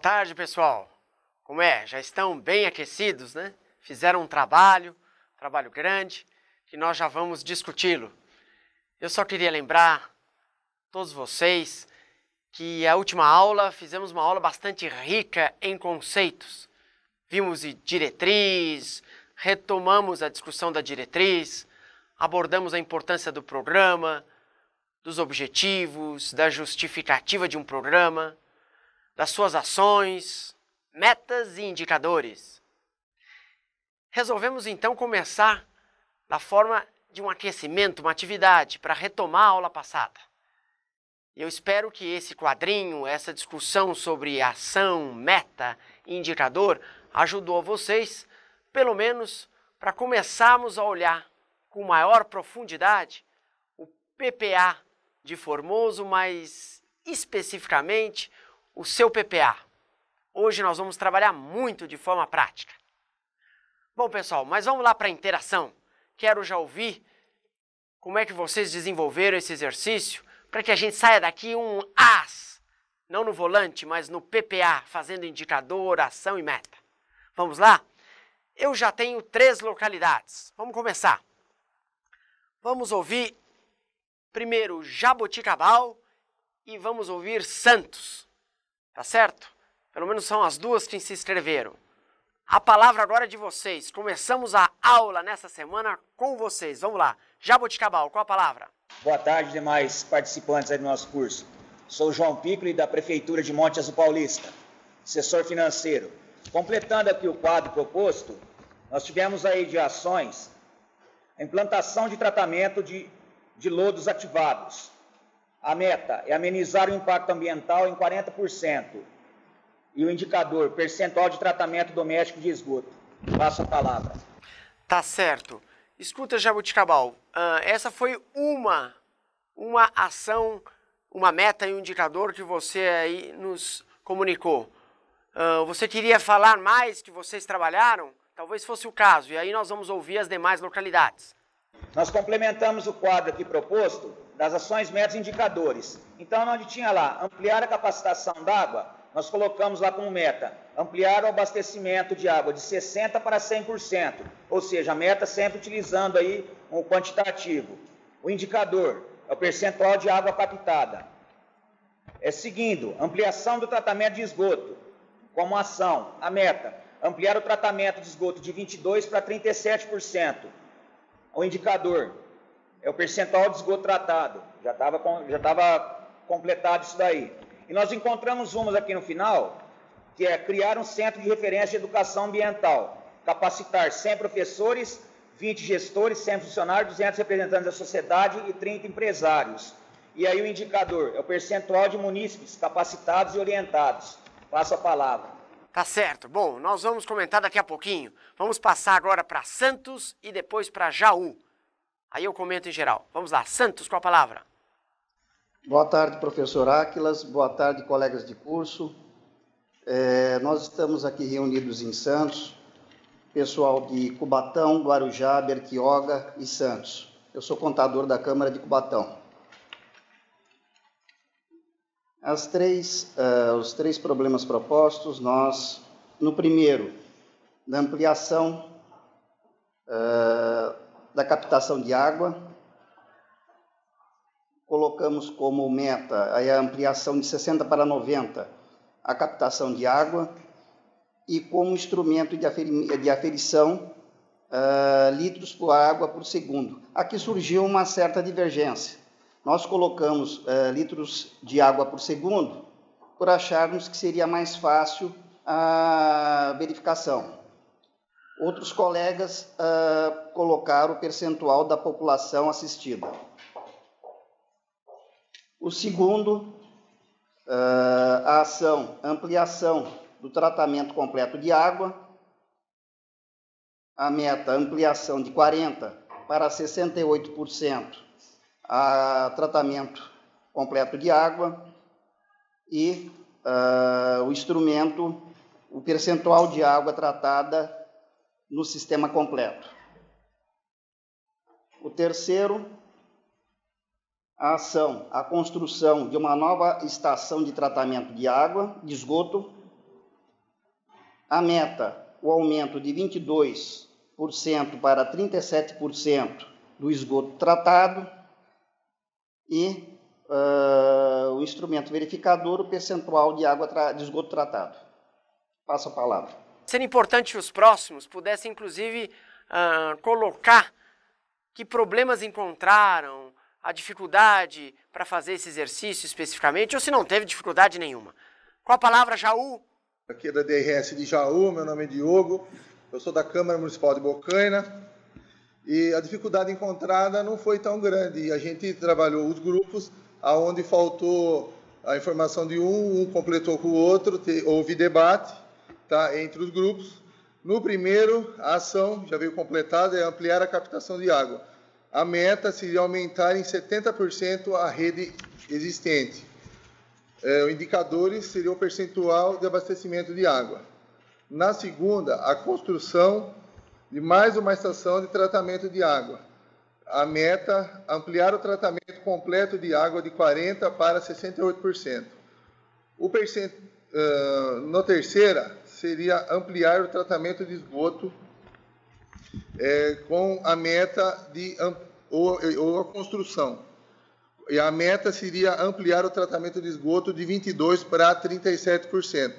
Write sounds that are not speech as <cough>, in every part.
Boa tarde, pessoal. Como é? Já estão bem aquecidos, né? Fizeram um trabalho, um trabalho grande, que nós já vamos discuti-lo. Eu só queria lembrar todos vocês que a última aula fizemos uma aula bastante rica em conceitos. Vimos diretriz, retomamos a discussão da diretriz, abordamos a importância do programa, dos objetivos, da justificativa de um programa das suas ações, metas e indicadores. Resolvemos então começar da forma de um aquecimento, uma atividade para retomar a aula passada. Eu espero que esse quadrinho, essa discussão sobre ação, meta, indicador, ajudou vocês, pelo menos, para começarmos a olhar com maior profundidade o PPA de Formoso, mas especificamente o seu PPA. Hoje nós vamos trabalhar muito de forma prática. Bom, pessoal, mas vamos lá para a interação. Quero já ouvir como é que vocês desenvolveram esse exercício para que a gente saia daqui um as, não no volante, mas no PPA, fazendo indicador, ação e meta. Vamos lá? Eu já tenho três localidades. Vamos começar. Vamos ouvir primeiro Jaboticabal e vamos ouvir Santos. Tá certo? Pelo menos são as duas que se inscreveram. A palavra agora é de vocês. Começamos a aula nessa semana com vocês. Vamos lá. Jaboticabal, qual a palavra? Boa tarde, demais participantes do nosso curso. Sou João Piccoli da Prefeitura de Monte Azul Paulista, assessor financeiro. Completando aqui o quadro proposto, nós tivemos aí de ações a implantação de tratamento de, de lodos ativados, a meta é amenizar o impacto ambiental em 40%. E o indicador, percentual de tratamento doméstico de esgoto. Passa a palavra. Tá certo. Escuta, Jabuticabal, ah, essa foi uma, uma ação, uma meta e um indicador que você aí nos comunicou. Ah, você queria falar mais que vocês trabalharam? Talvez fosse o caso, e aí nós vamos ouvir as demais localidades. Nós complementamos o quadro aqui proposto das ações, metas e indicadores. Então, onde tinha lá ampliar a capacitação da água, nós colocamos lá como meta ampliar o abastecimento de água de 60% para 100%, ou seja, a meta sempre utilizando aí um quantitativo. O indicador é o percentual de água captada. É seguindo, ampliação do tratamento de esgoto como ação, a meta, ampliar o tratamento de esgoto de 22% para 37%. O indicador, é o percentual de esgoto tratado. Já estava já tava completado isso daí. E nós encontramos umas aqui no final, que é criar um centro de referência de educação ambiental, capacitar 100 professores, 20 gestores, 100 funcionários, 200 representantes da sociedade e 30 empresários. E aí o indicador é o percentual de munícipes capacitados e orientados. Passo a palavra. Tá certo. Bom, nós vamos comentar daqui a pouquinho. Vamos passar agora para Santos e depois para Jaú. Aí eu comento em geral. Vamos lá, Santos com a palavra. Boa tarde, professor Áquilas. Boa tarde, colegas de curso. É, nós estamos aqui reunidos em Santos, pessoal de Cubatão, Guarujá, Berquioga e Santos. Eu sou contador da Câmara de Cubatão. Três, uh, os três problemas propostos, nós, no primeiro, na ampliação uh, da captação de água. Colocamos como meta a ampliação de 60 para 90 a captação de água e como instrumento de, aferi de aferição uh, litros por água por segundo. Aqui surgiu uma certa divergência. Nós colocamos uh, litros de água por segundo por acharmos que seria mais fácil a verificação. Outros colegas uh, colocaram o percentual da população assistida. O segundo, uh, a ação, ampliação do tratamento completo de água. A meta, ampliação de 40% para 68% a tratamento completo de água. E uh, o instrumento, o percentual de água tratada no sistema completo. O terceiro, a ação, a construção de uma nova estação de tratamento de água, de esgoto. A meta, o aumento de 22% para 37% do esgoto tratado. E uh, o instrumento verificador, o percentual de água de esgoto tratado. Passa a palavra. Seria importante que os próximos pudessem, inclusive, uh, colocar que problemas encontraram, a dificuldade para fazer esse exercício especificamente, ou se não teve dificuldade nenhuma. Com a palavra, Jaú. Aqui é da DRS de Jaú, meu nome é Diogo, eu sou da Câmara Municipal de Bocaina, e a dificuldade encontrada não foi tão grande. E a gente trabalhou os grupos aonde faltou a informação de um, um completou com o outro, houve debate tá, entre os grupos. No primeiro, a ação já veio completada é ampliar a captação de água. A meta é seria aumentar em 70% a rede existente. É, o indicador seria o percentual de abastecimento de água. Na segunda, a construção de mais uma estação de tratamento de água. A meta, ampliar o tratamento completo de água de 40% para 68%. O percent... Uh, no terceira, seria ampliar o tratamento de esgoto é, com a meta de ou, ou a construção. E a meta seria ampliar o tratamento de esgoto de 22 para 37%.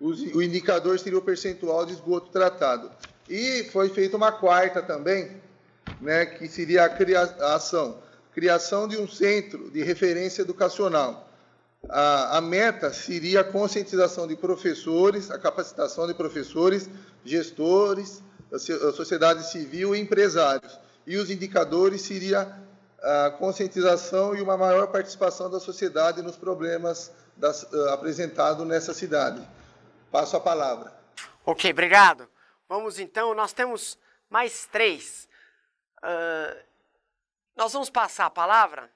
o indicador seria o percentual de esgoto tratado. E foi feita uma quarta também, né, que seria a, cria, a ação, criação de um centro de referência educacional a, a meta seria a conscientização de professores, a capacitação de professores, gestores, a, a sociedade civil e empresários. E os indicadores seria a conscientização e uma maior participação da sociedade nos problemas uh, apresentados nessa cidade. Passo a palavra. Ok, obrigado. Vamos então, nós temos mais três. Uh, nós vamos passar a palavra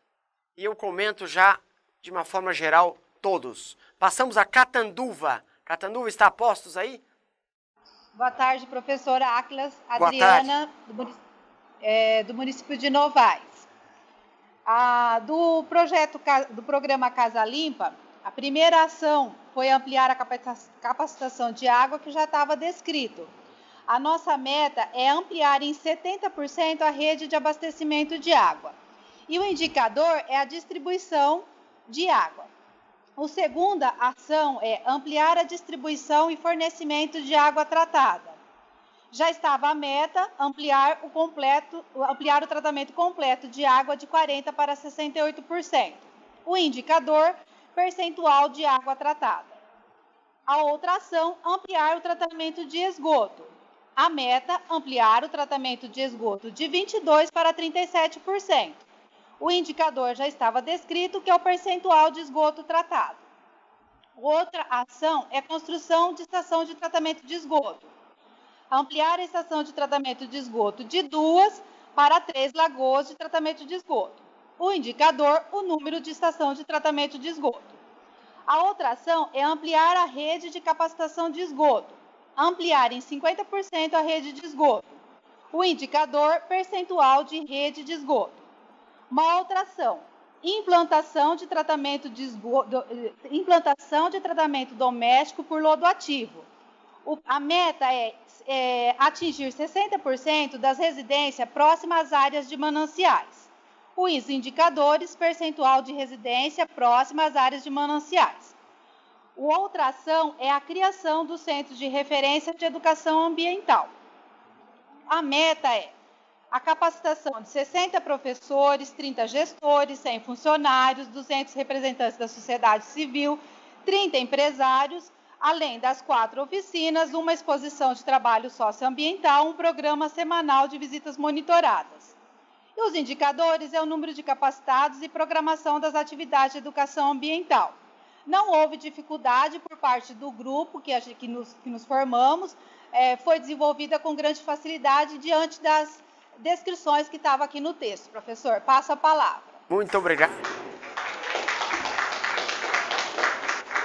e eu comento já de uma forma geral, todos. Passamos a Catanduva. Catanduva está a postos aí? Boa tarde, professora Aclas Adriana, do município, é, do município, de Novais. do projeto do programa Casa Limpa, a primeira ação foi ampliar a capacitação de água que já estava descrito. A nossa meta é ampliar em 70% a rede de abastecimento de água. E o indicador é a distribuição de água. A segunda ação é ampliar a distribuição e fornecimento de água tratada. Já estava a meta ampliar o, completo, ampliar o tratamento completo de água de 40% para 68%, o indicador percentual de água tratada. A outra ação, ampliar o tratamento de esgoto. A meta, ampliar o tratamento de esgoto de 22% para 37%, o indicador já estava descrito, que é o percentual de esgoto tratado. Outra ação é a construção de estação de tratamento de esgoto. Ampliar a estação de tratamento de esgoto de duas para três lagoas de tratamento de esgoto. O indicador, o número de estação de tratamento de esgoto. A outra ação é ampliar a rede de capacitação de esgoto. Ampliar em 50% a rede de esgoto. O indicador, percentual de rede de esgoto. Uma outra ação, implantação de tratamento, de esgoto, eh, implantação de tratamento doméstico por lodo ativo. O, a meta é, é atingir 60% das residências próximas às áreas de mananciais. Os indicadores, percentual de residência próxima às áreas de mananciais. O outra ação é a criação do Centro de Referência de Educação Ambiental. A meta é a capacitação de 60 professores, 30 gestores, 100 funcionários, 200 representantes da sociedade civil, 30 empresários, além das quatro oficinas, uma exposição de trabalho socioambiental, um programa semanal de visitas monitoradas. E os indicadores é o número de capacitados e programação das atividades de educação ambiental. Não houve dificuldade por parte do grupo que, que, nos, que nos formamos, é, foi desenvolvida com grande facilidade diante das descrições que estavam aqui no texto. Professor, passo a palavra. Muito obrigado.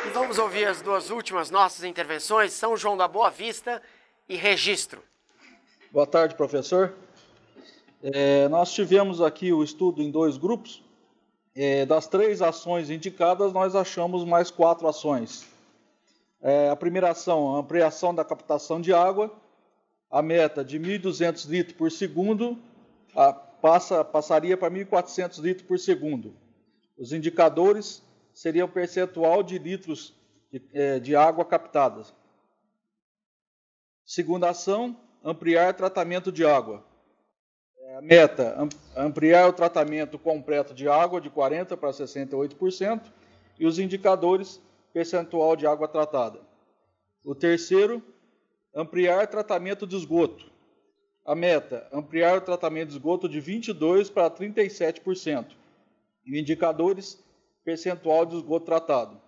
E vamos ouvir as duas últimas nossas intervenções, São João da Boa Vista e Registro. Boa tarde, professor. É, nós tivemos aqui o estudo em dois grupos. É, das três ações indicadas, nós achamos mais quatro ações. É, a primeira ação, a ampliação da captação de água a meta de 1.200 litros por segundo a, passa, passaria para 1.400 litros por segundo. Os indicadores seriam o percentual de litros de, é, de água captada. Segunda ação, ampliar tratamento de água. É, a meta, ampliar o tratamento completo de água de 40% para 68% e os indicadores, percentual de água tratada. O terceiro, ampliar tratamento de esgoto. A meta, ampliar o tratamento de esgoto de 22% para 37%. E indicadores, percentual de esgoto tratado.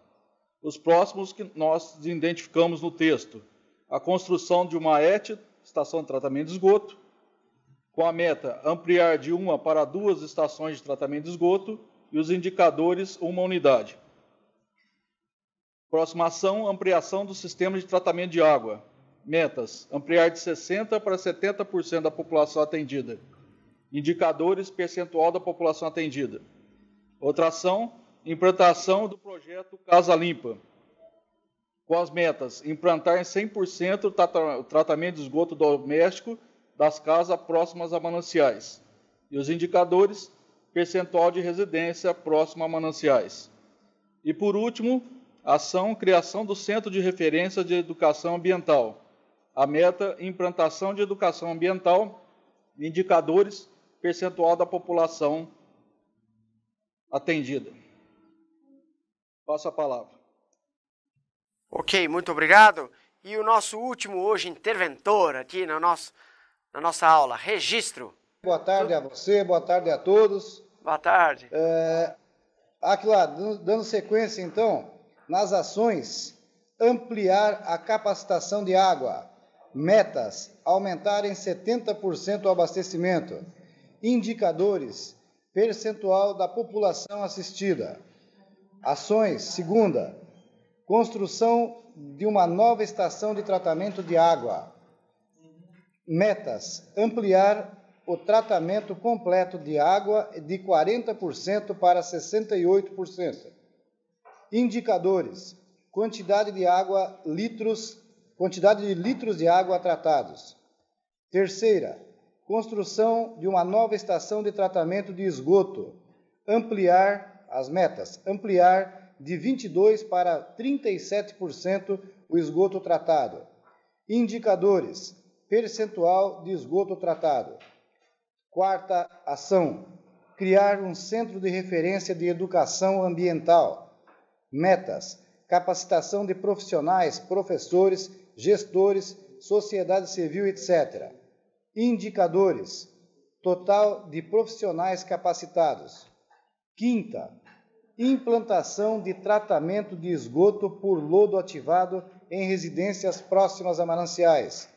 Os próximos que nós identificamos no texto. A construção de uma ET, estação de tratamento de esgoto, com a meta ampliar de uma para duas estações de tratamento de esgoto e os indicadores uma unidade. Próxima ação, ampliação do sistema de tratamento de água, Metas: ampliar de 60% para 70% da população atendida. Indicadores: percentual da população atendida. Outra ação: implantação do projeto Casa Limpa. Com as metas: implantar em 100% o tratamento de esgoto doméstico das casas próximas a mananciais. E os indicadores: percentual de residência próxima a mananciais. E por último, ação criação do Centro de Referência de Educação Ambiental a meta implantação de educação ambiental, indicadores, percentual da população atendida. Passa a palavra. Ok, muito obrigado. E o nosso último hoje interventor aqui na, nossa na nossa aula, registro. Boa tarde a você, boa tarde a todos. Boa tarde. É, aqui lá, dando sequência então, nas ações, ampliar a capacitação de água metas, aumentar em 70% o abastecimento, indicadores, percentual da população assistida, ações, segunda, construção de uma nova estação de tratamento de água, metas, ampliar o tratamento completo de água de 40% para 68%. Indicadores: quantidade de água litros quantidade de litros de água tratados. Terceira, construção de uma nova estação de tratamento de esgoto, ampliar as metas, ampliar de 22 para 37% o esgoto tratado. Indicadores: percentual de esgoto tratado. Quarta ação: criar um centro de referência de educação ambiental. Metas: capacitação de profissionais, professores gestores, sociedade civil, etc. Indicadores: total de profissionais capacitados. Quinta, implantação de tratamento de esgoto por lodo ativado em residências próximas a mananciais.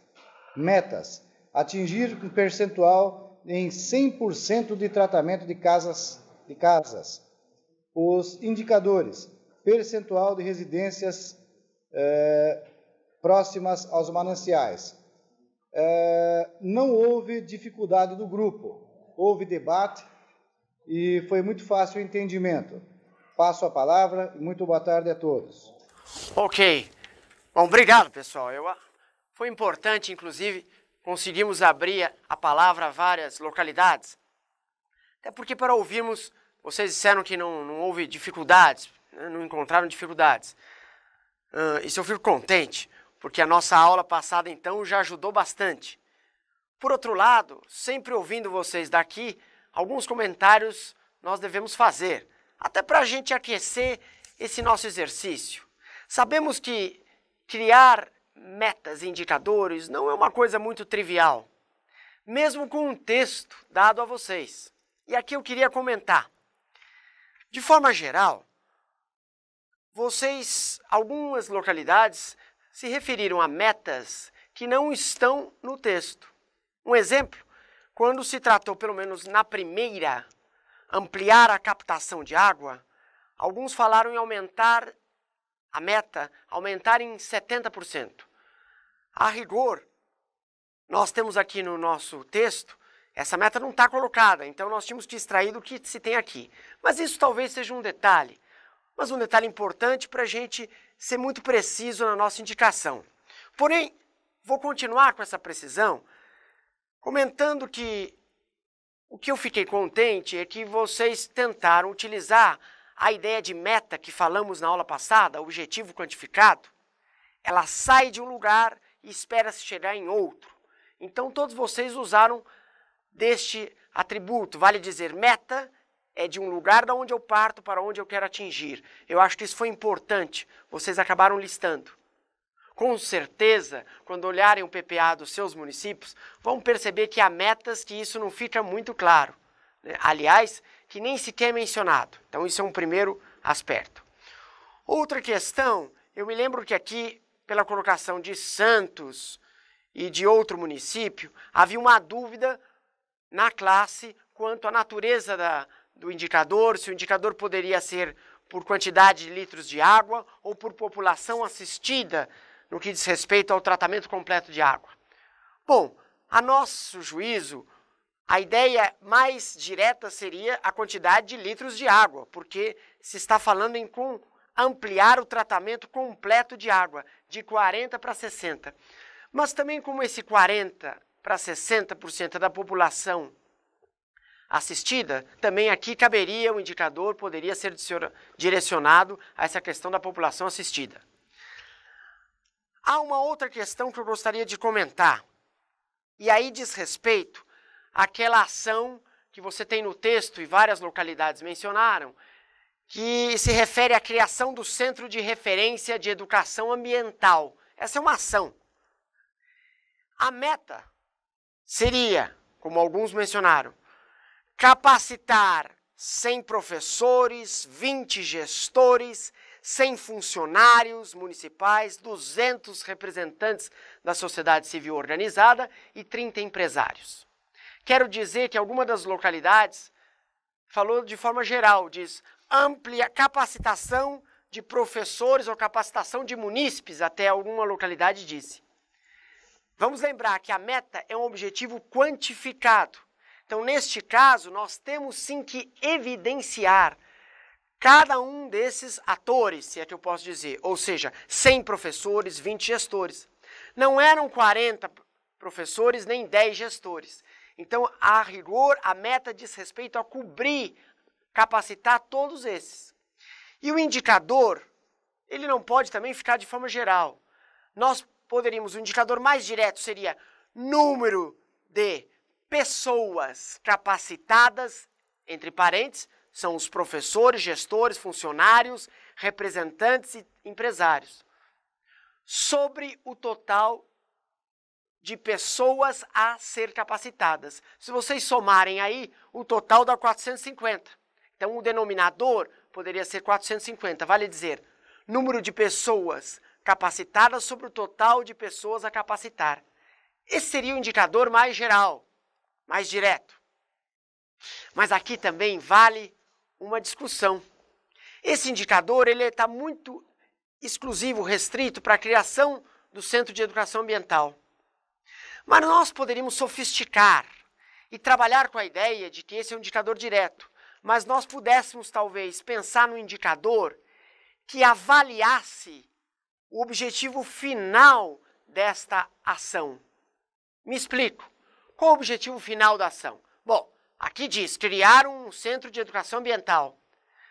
Metas: atingir um percentual em 100% de tratamento de casas de casas. Os indicadores: percentual de residências eh, próximas aos mananciais. É, não houve dificuldade do grupo, houve debate e foi muito fácil o entendimento. Passo a palavra e muito boa tarde a todos. Ok. Bom, obrigado, pessoal. Eu, ah, foi importante, inclusive, conseguimos abrir a palavra a várias localidades. Até porque, para ouvirmos, vocês disseram que não, não houve dificuldades, né? não encontraram dificuldades. Uh, isso eu fico contente porque a nossa aula passada então já ajudou bastante. Por outro lado, sempre ouvindo vocês daqui, alguns comentários nós devemos fazer, até para a gente aquecer esse nosso exercício. Sabemos que criar metas e indicadores não é uma coisa muito trivial, mesmo com um texto dado a vocês. E aqui eu queria comentar. De forma geral, vocês, algumas localidades, se referiram a metas que não estão no texto. Um exemplo, quando se tratou, pelo menos na primeira, ampliar a captação de água, alguns falaram em aumentar a meta, aumentar em 70%. A rigor, nós temos aqui no nosso texto, essa meta não está colocada, então nós tínhamos que extrair do que se tem aqui. Mas isso talvez seja um detalhe, mas um detalhe importante para a gente ser muito preciso na nossa indicação. Porém, vou continuar com essa precisão, comentando que o que eu fiquei contente é que vocês tentaram utilizar a ideia de meta que falamos na aula passada, objetivo quantificado. Ela sai de um lugar e espera-se chegar em outro. Então, todos vocês usaram deste atributo, vale dizer, meta é de um lugar da onde eu parto para onde eu quero atingir. Eu acho que isso foi importante. Vocês acabaram listando. Com certeza, quando olharem o PPA dos seus municípios, vão perceber que há metas que isso não fica muito claro. Né? Aliás, que nem sequer é mencionado. Então, isso é um primeiro aspecto. Outra questão, eu me lembro que aqui, pela colocação de Santos e de outro município, havia uma dúvida na classe quanto à natureza da, do indicador, se o indicador poderia ser por quantidade de litros de água ou por população assistida no que diz respeito ao tratamento completo de água. Bom, a nosso juízo, a ideia mais direta seria a quantidade de litros de água, porque se está falando em com ampliar o tratamento completo de água, de 40 para 60. Mas também como esse 40 para 60% da população assistida, também aqui caberia o um indicador, poderia ser direcionado a essa questão da população assistida. Há uma outra questão que eu gostaria de comentar, e aí diz respeito àquela ação que você tem no texto e várias localidades mencionaram, que se refere à criação do Centro de Referência de Educação Ambiental. Essa é uma ação. A meta seria, como alguns mencionaram, Capacitar 100 professores, 20 gestores, 100 funcionários municipais, 200 representantes da sociedade civil organizada e 30 empresários. Quero dizer que alguma das localidades falou de forma geral, diz amplia capacitação de professores ou capacitação de munícipes, até alguma localidade disse. Vamos lembrar que a meta é um objetivo quantificado. Então, neste caso, nós temos sim que evidenciar cada um desses atores, se é que eu posso dizer, ou seja, 100 professores, 20 gestores. Não eram 40 professores nem 10 gestores. Então, a rigor, a meta diz respeito a cobrir, capacitar todos esses. E o indicador, ele não pode também ficar de forma geral. Nós poderíamos, o indicador mais direto seria número de pessoas capacitadas, entre parênteses, são os professores, gestores, funcionários, representantes e empresários, sobre o total de pessoas a ser capacitadas. Se vocês somarem aí, o total dá 450. Então, o denominador poderia ser 450, vale dizer, número de pessoas capacitadas sobre o total de pessoas a capacitar. Esse seria o indicador mais geral mais direto. Mas aqui também vale uma discussão. Esse indicador ele está muito exclusivo, restrito para a criação do Centro de Educação Ambiental. Mas nós poderíamos sofisticar e trabalhar com a ideia de que esse é um indicador direto, mas nós pudéssemos talvez pensar no indicador que avaliasse o objetivo final desta ação. Me explico. Qual o objetivo final da ação? Bom, aqui diz criar um centro de educação ambiental.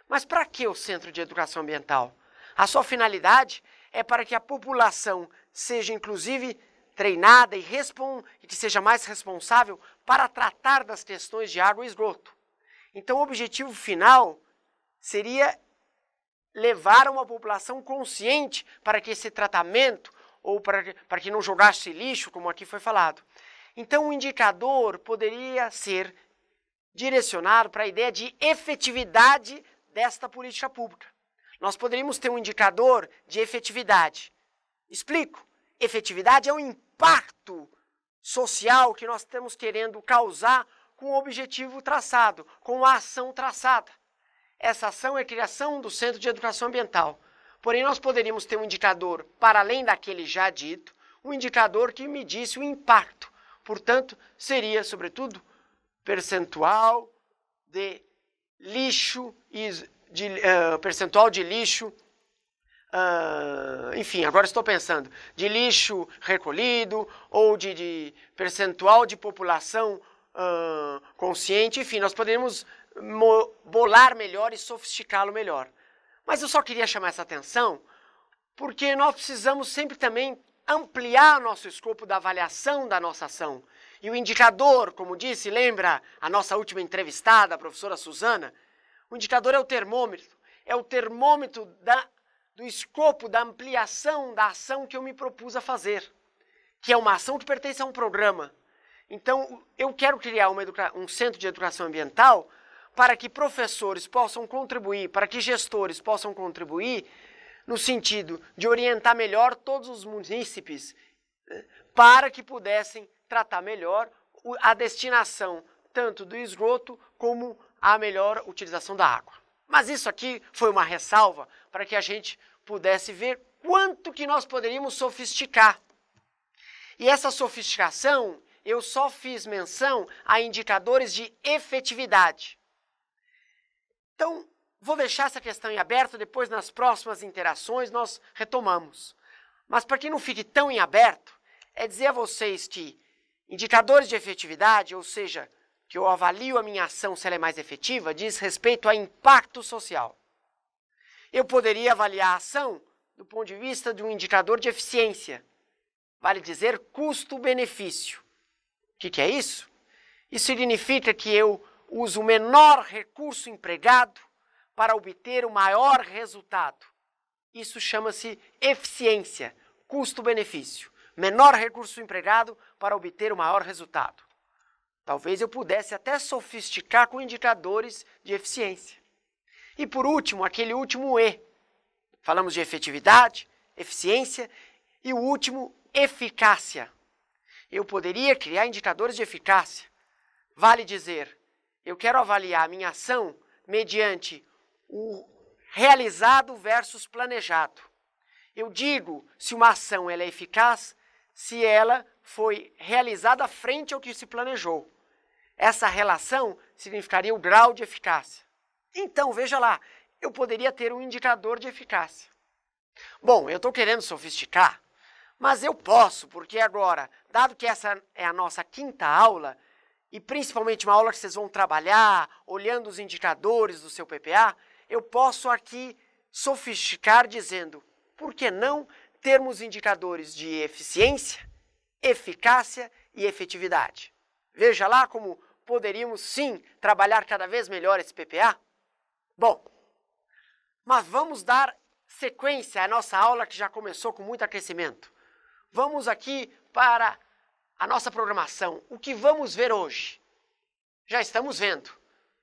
Mas para que o centro de educação ambiental? A sua finalidade é para que a população seja, inclusive, treinada e, respon e que seja mais responsável para tratar das questões de água e esgoto. Então, o objetivo final seria levar uma população consciente para que esse tratamento ou para que, para que não jogasse lixo, como aqui foi falado. Então, o um indicador poderia ser direcionado para a ideia de efetividade desta política pública. Nós poderíamos ter um indicador de efetividade. Explico. Efetividade é o impacto social que nós estamos querendo causar com o objetivo traçado, com a ação traçada. Essa ação é a criação do Centro de Educação Ambiental. Porém, nós poderíamos ter um indicador, para além daquele já dito, um indicador que medisse o impacto portanto, seria, sobretudo, percentual de lixo, de, uh, percentual de lixo, uh, enfim, agora estou pensando, de lixo recolhido ou de, de percentual de população uh, consciente, enfim, nós poderíamos bolar melhor e sofisticá-lo melhor. Mas eu só queria chamar essa atenção porque nós precisamos sempre também ampliar nosso escopo da avaliação da nossa ação. E o indicador, como disse, lembra a nossa última entrevistada, a professora Suzana? O indicador é o termômetro, é o termômetro da, do escopo da ampliação da ação que eu me propus a fazer, que é uma ação que pertence a um programa. Então, eu quero criar um centro de educação ambiental para que professores possam contribuir, para que gestores possam contribuir no sentido de orientar melhor todos os munícipes eh, para que pudessem tratar melhor a destinação tanto do esgoto como a melhor utilização da água. Mas isso aqui foi uma ressalva para que a gente pudesse ver quanto que nós poderíamos sofisticar. E essa sofisticação, eu só fiz menção a indicadores de efetividade. Então, Vou deixar essa questão em aberto, depois nas próximas interações nós retomamos. Mas para que não fique tão em aberto, é dizer a vocês que indicadores de efetividade, ou seja, que eu avalio a minha ação se ela é mais efetiva, diz respeito a impacto social. Eu poderia avaliar a ação do ponto de vista de um indicador de eficiência, vale dizer custo-benefício. O que, que é isso? Isso significa que eu uso o menor recurso empregado para obter o maior resultado. Isso chama-se eficiência, custo-benefício. Menor recurso empregado para obter o maior resultado. Talvez eu pudesse até sofisticar com indicadores de eficiência. E por último, aquele último E. Falamos de efetividade, eficiência e o último, eficácia. Eu poderia criar indicadores de eficácia. Vale dizer, eu quero avaliar a minha ação mediante o realizado versus planejado. Eu digo se uma ação ela é eficaz se ela foi realizada frente ao que se planejou. Essa relação significaria o grau de eficácia. Então, veja lá, eu poderia ter um indicador de eficácia. Bom, eu estou querendo sofisticar, mas eu posso, porque agora, dado que essa é a nossa quinta aula, e principalmente uma aula que vocês vão trabalhar olhando os indicadores do seu PPA, eu posso aqui sofisticar dizendo, por que não termos indicadores de eficiência, eficácia e efetividade? Veja lá como poderíamos sim trabalhar cada vez melhor esse PPA? Bom, mas vamos dar sequência à nossa aula que já começou com muito aquecimento. Vamos aqui para a nossa programação. O que vamos ver hoje? Já estamos vendo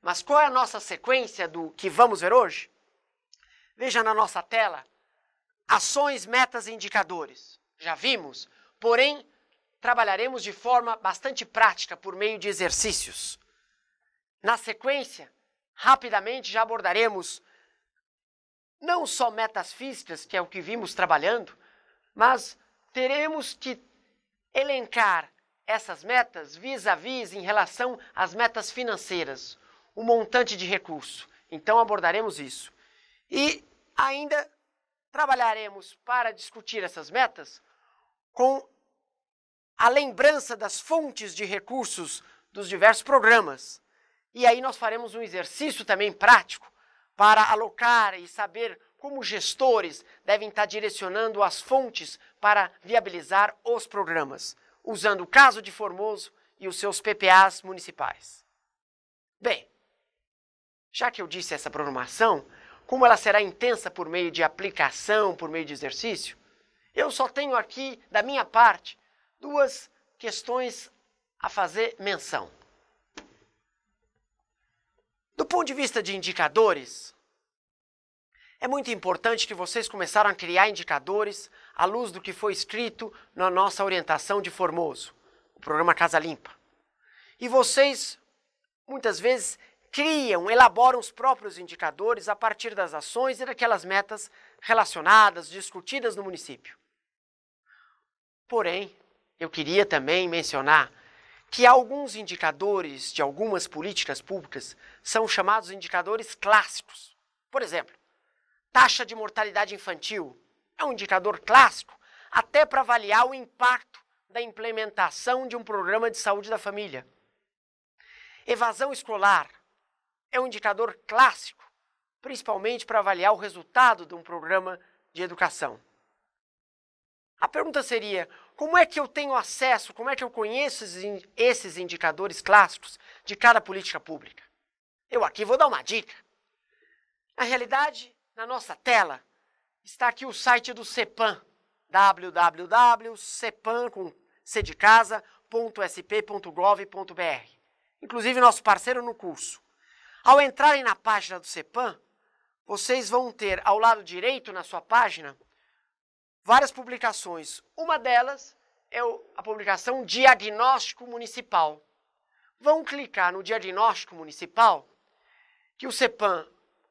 mas qual é a nossa sequência do que vamos ver hoje? Veja na nossa tela: ações, metas e indicadores. Já vimos, porém, trabalharemos de forma bastante prática por meio de exercícios. Na sequência, rapidamente já abordaremos não só metas físicas, que é o que vimos trabalhando, mas teremos que elencar essas metas vis a vis em relação às metas financeiras, o montante de recurso. Então abordaremos isso. E ainda trabalharemos para discutir essas metas com a lembrança das fontes de recursos dos diversos programas. E aí nós faremos um exercício também prático para alocar e saber como gestores devem estar direcionando as fontes para viabilizar os programas, usando o caso de Formoso e os seus PPAs municipais. Bem, já que eu disse essa programação, como ela será intensa por meio de aplicação, por meio de exercício, eu só tenho aqui, da minha parte, duas questões a fazer menção. Do ponto de vista de indicadores, é muito importante que vocês começaram a criar indicadores à luz do que foi escrito na nossa orientação de Formoso, o programa Casa Limpa. E vocês, muitas vezes, criam, elaboram os próprios indicadores a partir das ações e daquelas metas relacionadas, discutidas no município. Porém, eu queria também mencionar que alguns indicadores de algumas políticas públicas são chamados indicadores clássicos. Por exemplo, taxa de mortalidade infantil é um indicador clássico até para avaliar o impacto da implementação de um programa de saúde da família. Evasão escolar é um indicador clássico, principalmente para avaliar o resultado de um programa de educação. A pergunta seria: como é que eu tenho acesso, como é que eu conheço esses indicadores clássicos de cada política pública? Eu aqui vou dar uma dica. Na realidade, na nossa tela está aqui o site do CEPAM, www.cepan.sp.gov.br. Inclusive nosso parceiro no curso. Ao entrarem na página do CEPAM, vocês vão ter ao lado direito na sua página várias publicações. Uma delas é a publicação Diagnóstico Municipal. Vão clicar no Diagnóstico Municipal, que o CEPAM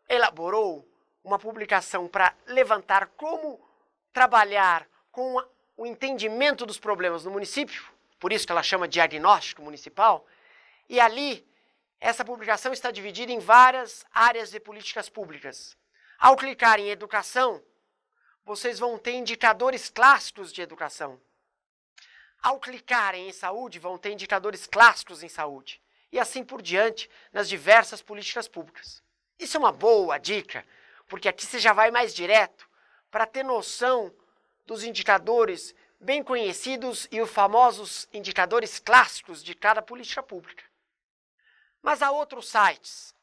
elaborou uma publicação para levantar como trabalhar com o entendimento dos problemas no município, por isso que ela chama Diagnóstico Municipal, e ali essa publicação está dividida em várias áreas de políticas públicas. Ao clicar em educação, vocês vão ter indicadores clássicos de educação. Ao clicar em saúde, vão ter indicadores clássicos em saúde. E assim por diante, nas diversas políticas públicas. Isso é uma boa dica, porque aqui você já vai mais direto para ter noção dos indicadores bem conhecidos e os famosos indicadores clássicos de cada política pública. Mas há outros sites.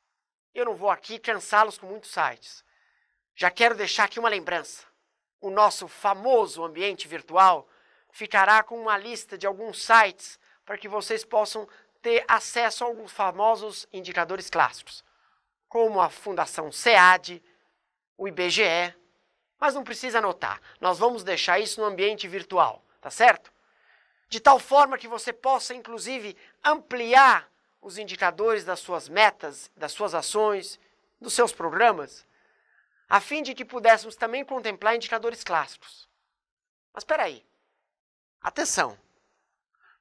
Eu não vou aqui cansá-los com muitos sites. Já quero deixar aqui uma lembrança. O nosso famoso ambiente virtual ficará com uma lista de alguns sites para que vocês possam ter acesso a alguns famosos indicadores clássicos, como a Fundação SEAD, o IBGE, mas não precisa anotar. Nós vamos deixar isso no ambiente virtual, tá certo? De tal forma que você possa, inclusive, ampliar os indicadores das suas metas, das suas ações, dos seus programas, a fim de que pudéssemos também contemplar indicadores clássicos. Mas espera aí. Atenção.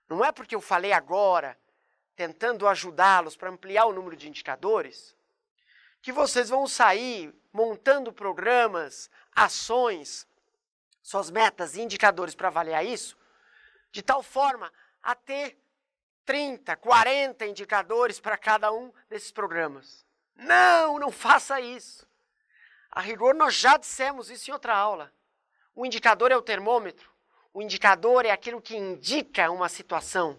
Não é porque eu falei agora, tentando ajudá-los para ampliar o número de indicadores, que vocês vão sair montando programas, ações, suas metas e indicadores para avaliar isso, de tal forma a ter 30, 40 indicadores para cada um desses programas. Não, não faça isso. A rigor, nós já dissemos isso em outra aula. O indicador é o termômetro. O indicador é aquilo que indica uma situação.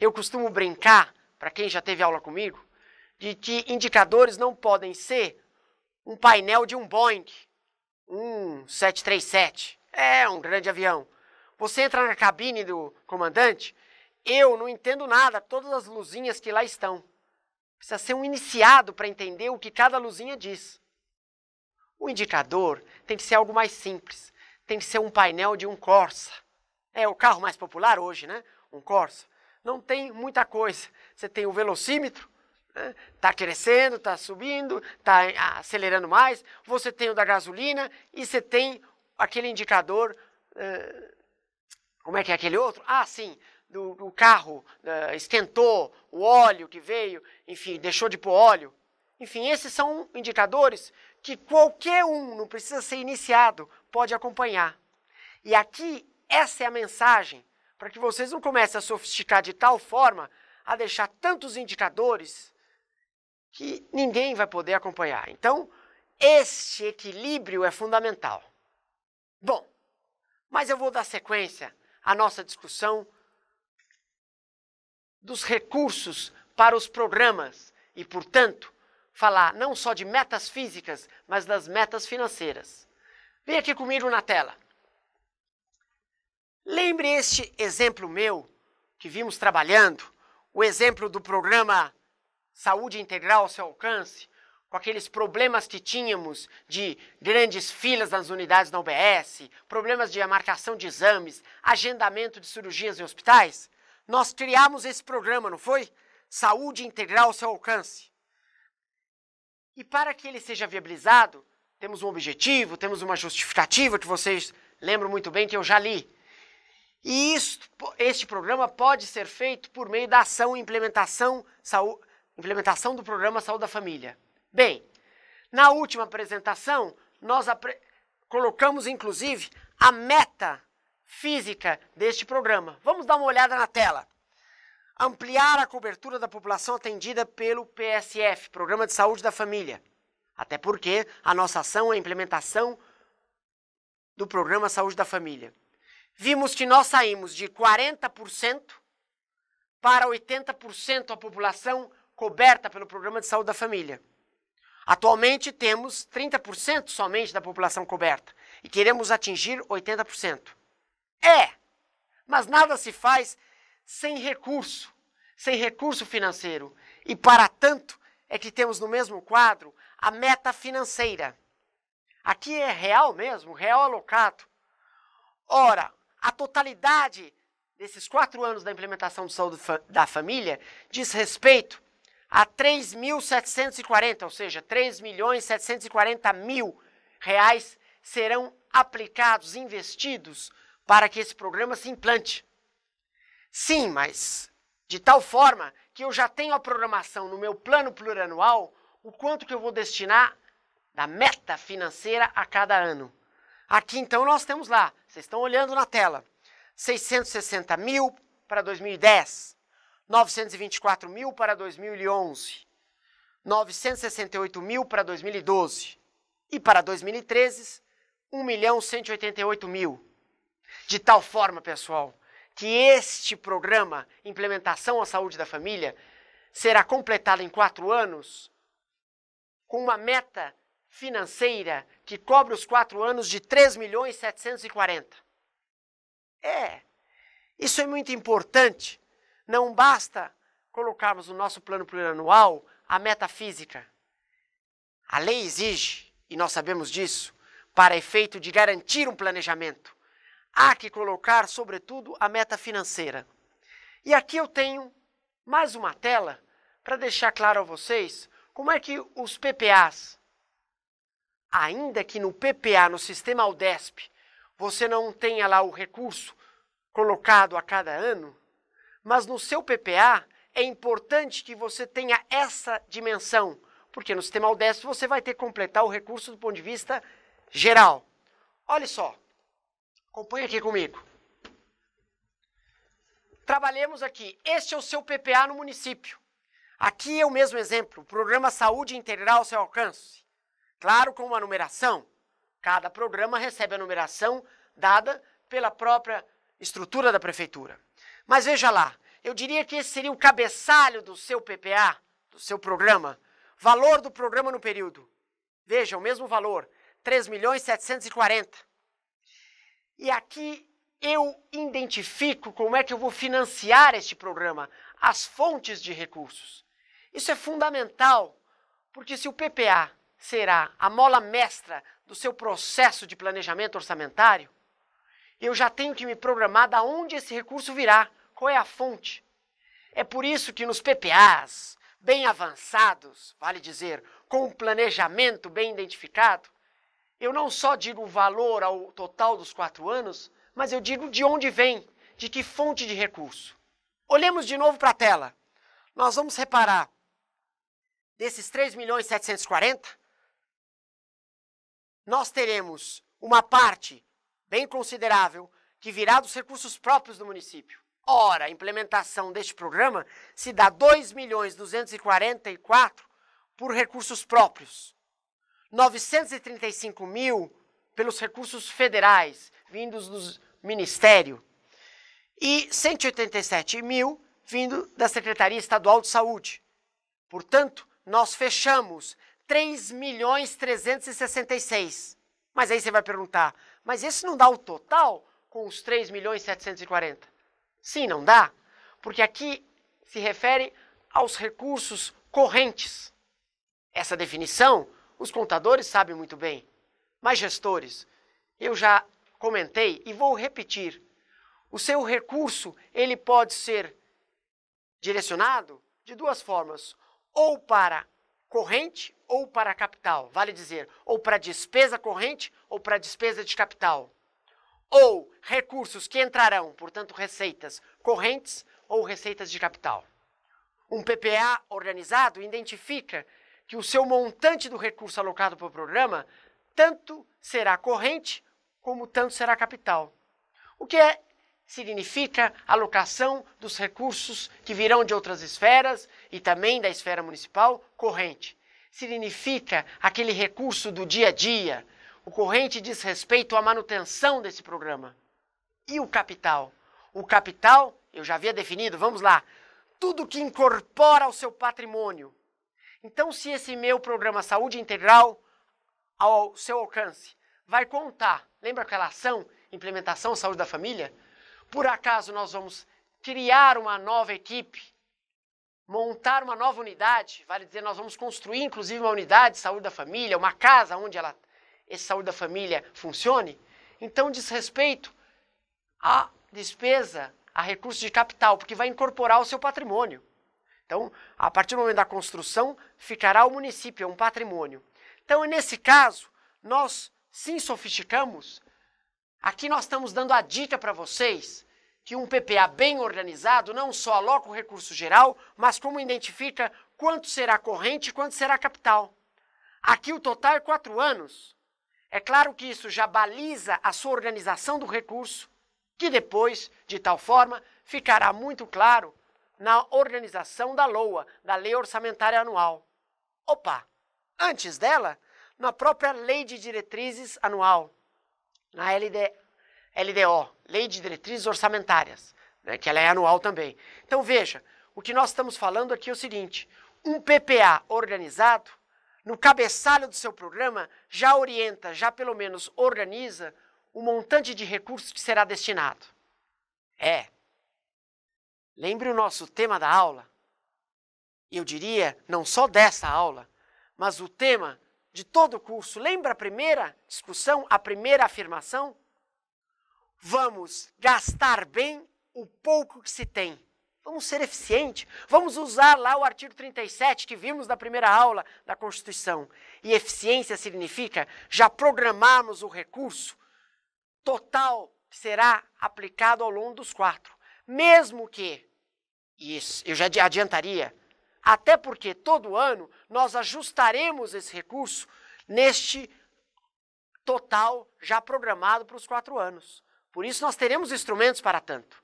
Eu costumo brincar, para quem já teve aula comigo, de que indicadores não podem ser um painel de um Boeing, um 737. É um grande avião. Você entra na cabine do comandante, eu não entendo nada, todas as luzinhas que lá estão. Precisa ser um iniciado para entender o que cada luzinha diz. O indicador tem que ser algo mais simples. Tem que ser um painel de um Corsa. É o carro mais popular hoje, né? Um Corsa. Não tem muita coisa. Você tem o velocímetro, está né? Tá crescendo, está subindo, está ah, acelerando mais. Você tem o da gasolina e você tem aquele indicador. Uh, como é que é aquele outro? Ah, sim, do, carro uh, esquentou, o óleo que veio, enfim, deixou de pôr óleo. Enfim, esses são indicadores que qualquer um, não precisa ser iniciado, pode acompanhar. E aqui, essa é a mensagem, para que vocês não comecem a sofisticar de tal forma a deixar tantos indicadores que ninguém vai poder acompanhar. Então, este equilíbrio é fundamental. Bom, mas eu vou dar sequência à nossa discussão dos recursos para os programas e, portanto, falar não só de metas físicas, mas das metas financeiras. Vem aqui comigo na tela. Lembre este exemplo meu que vimos trabalhando, o exemplo do programa Saúde Integral ao seu alcance, com aqueles problemas que tínhamos de grandes filas nas unidades da UBS, problemas de marcação de exames, agendamento de cirurgias em hospitais? Nós criamos esse programa, não foi? Saúde integral ao seu alcance. E para que ele seja viabilizado, temos um objetivo, temos uma justificativa que vocês lembram muito bem que eu já li. E isso, este programa pode ser feito por meio da ação e implementação, implementação do programa Saúde da Família. Bem, na última apresentação, nós colocamos inclusive a meta física deste programa. Vamos dar uma olhada na tela. Ampliar a cobertura da população atendida pelo PSF, Programa de Saúde da Família. Até porque a nossa ação é a implementação do Programa Saúde da Família. Vimos que nós saímos de 40% para 80% a população coberta pelo Programa de Saúde da Família. Atualmente temos 30% somente da população coberta e queremos atingir 80%. É, mas nada se faz sem recurso, sem recurso financeiro. E para tanto é que temos no mesmo quadro a meta financeira. Aqui é real mesmo, real alocado. Ora, a totalidade desses quatro anos da implementação do Saúde da Família diz respeito a 3.740, ou seja, 3 milhões mil reais serão aplicados, investidos para que esse programa se implante. Sim, mas de tal forma que eu já tenho a programação no meu plano plurianual, o quanto que eu vou destinar da meta financeira a cada ano. Aqui então nós temos lá, vocês estão olhando na tela, 660 mil para 2010, 924 mil para 2011, 968 mil para 2012 e para 2013, 1 milhão 188 mil de tal forma, pessoal, que este programa, Implementação à Saúde da Família, será completado em quatro anos com uma meta financeira que cobre os quatro anos de 3 milhões 740. É, isso é muito importante. Não basta colocarmos no nosso plano plurianual a meta física. A lei exige, e nós sabemos disso, para efeito de garantir um planejamento há que colocar, sobretudo, a meta financeira. E aqui eu tenho mais uma tela para deixar claro a vocês como é que os PPAs, ainda que no PPA, no sistema Aldesp, você não tenha lá o recurso colocado a cada ano, mas no seu PPA é importante que você tenha essa dimensão, porque no sistema Aldesp você vai ter que completar o recurso do ponto de vista geral. Olha só, Acompanhe aqui comigo. Trabalhemos aqui. Este é o seu PPA no município. Aqui é o mesmo exemplo, o programa Saúde Integral ao seu alcance. Claro, com uma numeração. Cada programa recebe a numeração dada pela própria estrutura da prefeitura. Mas veja lá, eu diria que esse seria o cabeçalho do seu PPA, do seu programa. Valor do programa no período. Veja, o mesmo valor, 3 milhões 740. E aqui eu identifico como é que eu vou financiar este programa, as fontes de recursos. Isso é fundamental, porque se o PPA será a mola mestra do seu processo de planejamento orçamentário, eu já tenho que me programar de onde esse recurso virá, qual é a fonte. É por isso que nos PPAs bem avançados, vale dizer, com um planejamento bem identificado, eu não só digo o valor ao total dos quatro anos, mas eu digo de onde vem, de que fonte de recurso. Olhemos de novo para a tela. Nós vamos reparar, desses 3 milhões 740, nós teremos uma parte bem considerável que virá dos recursos próprios do município. Ora, a implementação deste programa se dá 2 milhões 244 por recursos próprios. 935 mil pelos recursos federais, vindos do Ministério, e 187 mil vindo da Secretaria Estadual de Saúde. Portanto, nós fechamos 3 milhões 366. Mas aí você vai perguntar, mas esse não dá o total com os 3 milhões 740? Sim, não dá, porque aqui se refere aos recursos correntes. Essa definição os contadores sabem muito bem, mas gestores, eu já comentei e vou repetir. O seu recurso, ele pode ser direcionado de duas formas, ou para corrente ou para capital, vale dizer, ou para despesa corrente ou para despesa de capital. Ou recursos que entrarão, portanto, receitas correntes ou receitas de capital. Um PPA organizado identifica que o seu montante do recurso alocado para o programa tanto será corrente como tanto será capital. O que é, significa alocação dos recursos que virão de outras esferas e também da esfera municipal corrente. Significa aquele recurso do dia a dia. O corrente diz respeito à manutenção desse programa. E o capital? O capital, eu já havia definido, vamos lá, tudo que incorpora ao seu patrimônio, então, se esse meu programa Saúde Integral, ao seu alcance, vai contar, lembra aquela ação, implementação saúde da família? Por acaso nós vamos criar uma nova equipe, montar uma nova unidade, vale dizer, nós vamos construir inclusive uma unidade de saúde da família, uma casa onde ela, esse saúde da família funcione? Então, diz respeito à despesa, a recursos de capital, porque vai incorporar o seu patrimônio. Então, a partir do momento da construção, ficará ao município, é um patrimônio. Então, nesse caso, nós sim sofisticamos. Aqui nós estamos dando a dica para vocês que um PPA bem organizado não só aloca o recurso geral, mas como identifica quanto será corrente e quanto será capital. Aqui o total é quatro anos. É claro que isso já baliza a sua organização do recurso, que depois, de tal forma, ficará muito claro na organização da LOA, da Lei Orçamentária Anual. Opa! Antes dela, na própria Lei de Diretrizes Anual, na LD, LDO, Lei de Diretrizes Orçamentárias, né, que ela é anual também. Então veja, o que nós estamos falando aqui é o seguinte: um PPA organizado, no cabeçalho do seu programa, já orienta, já pelo menos organiza, o montante de recursos que será destinado. É, Lembre o nosso tema da aula. Eu diria, não só dessa aula, mas o tema de todo o curso. Lembra a primeira discussão, a primeira afirmação? Vamos gastar bem o pouco que se tem. Vamos ser eficiente, vamos usar lá o artigo 37 que vimos na primeira aula da Constituição. E eficiência significa já programarmos o recurso total que será aplicado ao longo dos quatro mesmo que, isso eu já adiantaria, até porque todo ano nós ajustaremos esse recurso neste total já programado para os quatro anos. Por isso nós teremos instrumentos para tanto.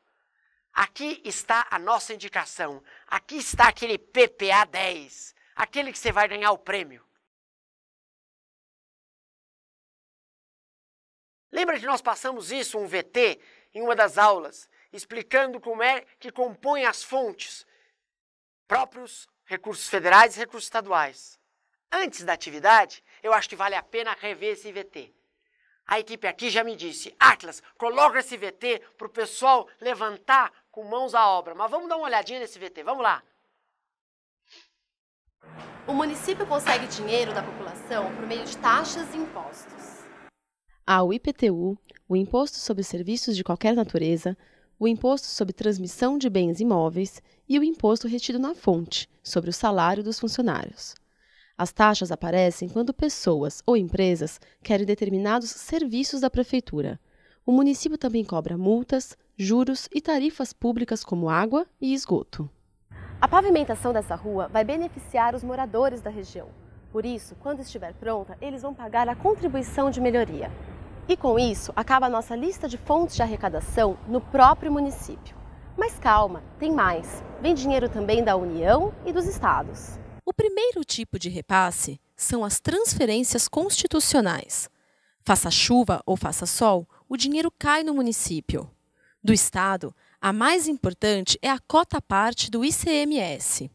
Aqui está a nossa indicação. Aqui está aquele PPA 10, aquele que você vai ganhar o prêmio. Lembra que nós passamos isso, um VT, em uma das aulas, explicando como é que compõe as fontes próprios recursos federais e recursos estaduais. Antes da atividade, eu acho que vale a pena rever esse IVT. A equipe aqui já me disse, Atlas, coloca esse VT para o pessoal levantar com mãos à obra. Mas vamos dar uma olhadinha nesse VT, vamos lá. O município consegue dinheiro da população por meio de taxas e impostos. Há o IPTU, o Imposto sobre Serviços de Qualquer Natureza, o imposto sobre transmissão de bens imóveis e o imposto retido na fonte, sobre o salário dos funcionários. As taxas aparecem quando pessoas ou empresas querem determinados serviços da prefeitura. O município também cobra multas, juros e tarifas públicas como água e esgoto. A pavimentação dessa rua vai beneficiar os moradores da região. Por isso, quando estiver pronta, eles vão pagar a contribuição de melhoria. E com isso, acaba a nossa lista de fontes de arrecadação no próprio município. Mas calma, tem mais. Vem dinheiro também da União e dos estados. O primeiro tipo de repasse são as transferências constitucionais. Faça chuva ou faça sol, o dinheiro cai no município. Do estado, a mais importante é a cota parte do ICMS.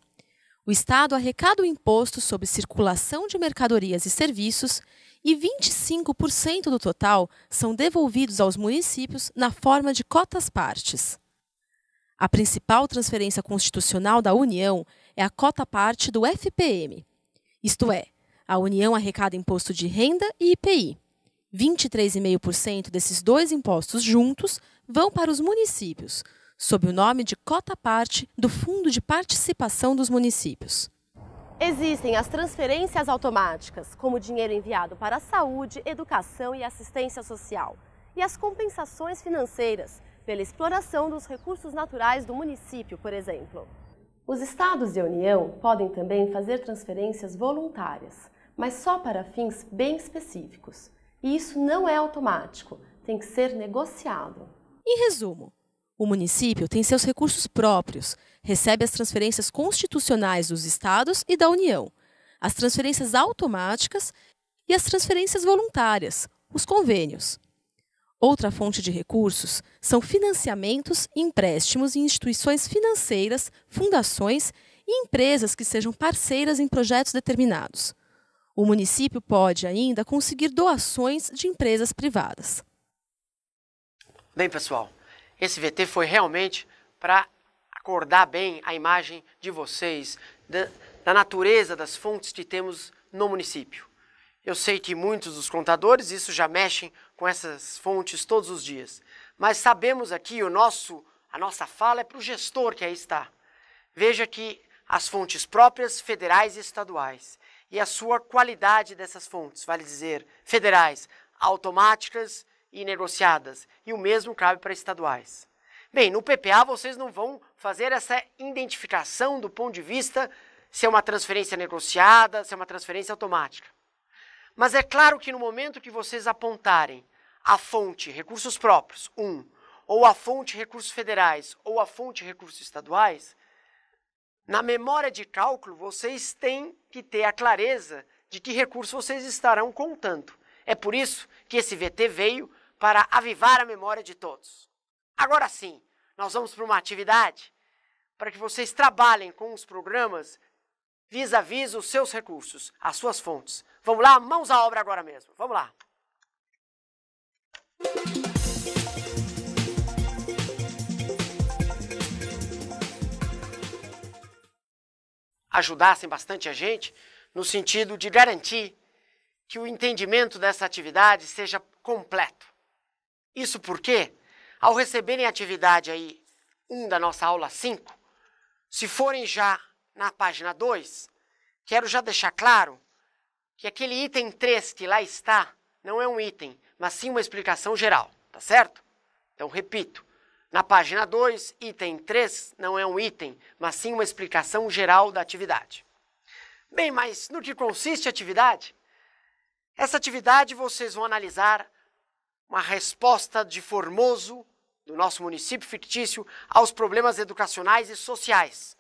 O Estado arrecada o imposto sobre circulação de mercadorias e serviços e 25% do total são devolvidos aos municípios na forma de cotas partes. A principal transferência constitucional da União é a cota parte do FPM, isto é, a União arrecada imposto de renda e IPI. 23,5% desses dois impostos juntos vão para os municípios, sob o nome de cota parte do Fundo de Participação dos Municípios. Existem as transferências automáticas, como dinheiro enviado para a saúde, educação e assistência social, e as compensações financeiras, pela exploração dos recursos naturais do município, por exemplo. Os estados e a União podem também fazer transferências voluntárias, mas só para fins bem específicos. E isso não é automático, tem que ser negociado. Em resumo, o município tem seus recursos próprios, recebe as transferências constitucionais dos estados e da União, as transferências automáticas e as transferências voluntárias, os convênios. Outra fonte de recursos são financiamentos e empréstimos em instituições financeiras, fundações e empresas que sejam parceiras em projetos determinados. O município pode ainda conseguir doações de empresas privadas. Bem, pessoal, esse VT foi realmente para acordar bem a imagem de vocês, da, da natureza das fontes que temos no município. Eu sei que muitos dos contadores isso já mexem com essas fontes todos os dias, mas sabemos aqui o nosso a nossa fala é para o gestor que aí está. Veja que as fontes próprias federais e estaduais e a sua qualidade dessas fontes, vale dizer, federais automáticas e negociadas, e o mesmo cabe para estaduais. Bem, no PPA vocês não vão fazer essa identificação do ponto de vista se é uma transferência negociada, se é uma transferência automática. Mas é claro que no momento que vocês apontarem a fonte recursos próprios, um, ou a fonte recursos federais, ou a fonte recursos estaduais, na memória de cálculo, vocês têm que ter a clareza de que recurso vocês estarão contando. É por isso que esse VT veio para avivar a memória de todos. Agora sim, nós vamos para uma atividade para que vocês trabalhem com os programas vis a vis os seus recursos, as suas fontes. Vamos lá, mãos à obra agora mesmo. Vamos lá. Ajudassem bastante a gente no sentido de garantir que o entendimento dessa atividade seja completo. Isso porque, ao receberem atividade aí 1 da nossa aula 5, se forem já na página 2, quero já deixar claro que aquele item 3 que lá está não é um item, mas sim uma explicação geral, tá certo? Então, repito, na página 2, item 3 não é um item, mas sim uma explicação geral da atividade. Bem, mas no que consiste a atividade? Essa atividade vocês vão analisar uma resposta de Formoso, do nosso município fictício, aos problemas educacionais e sociais.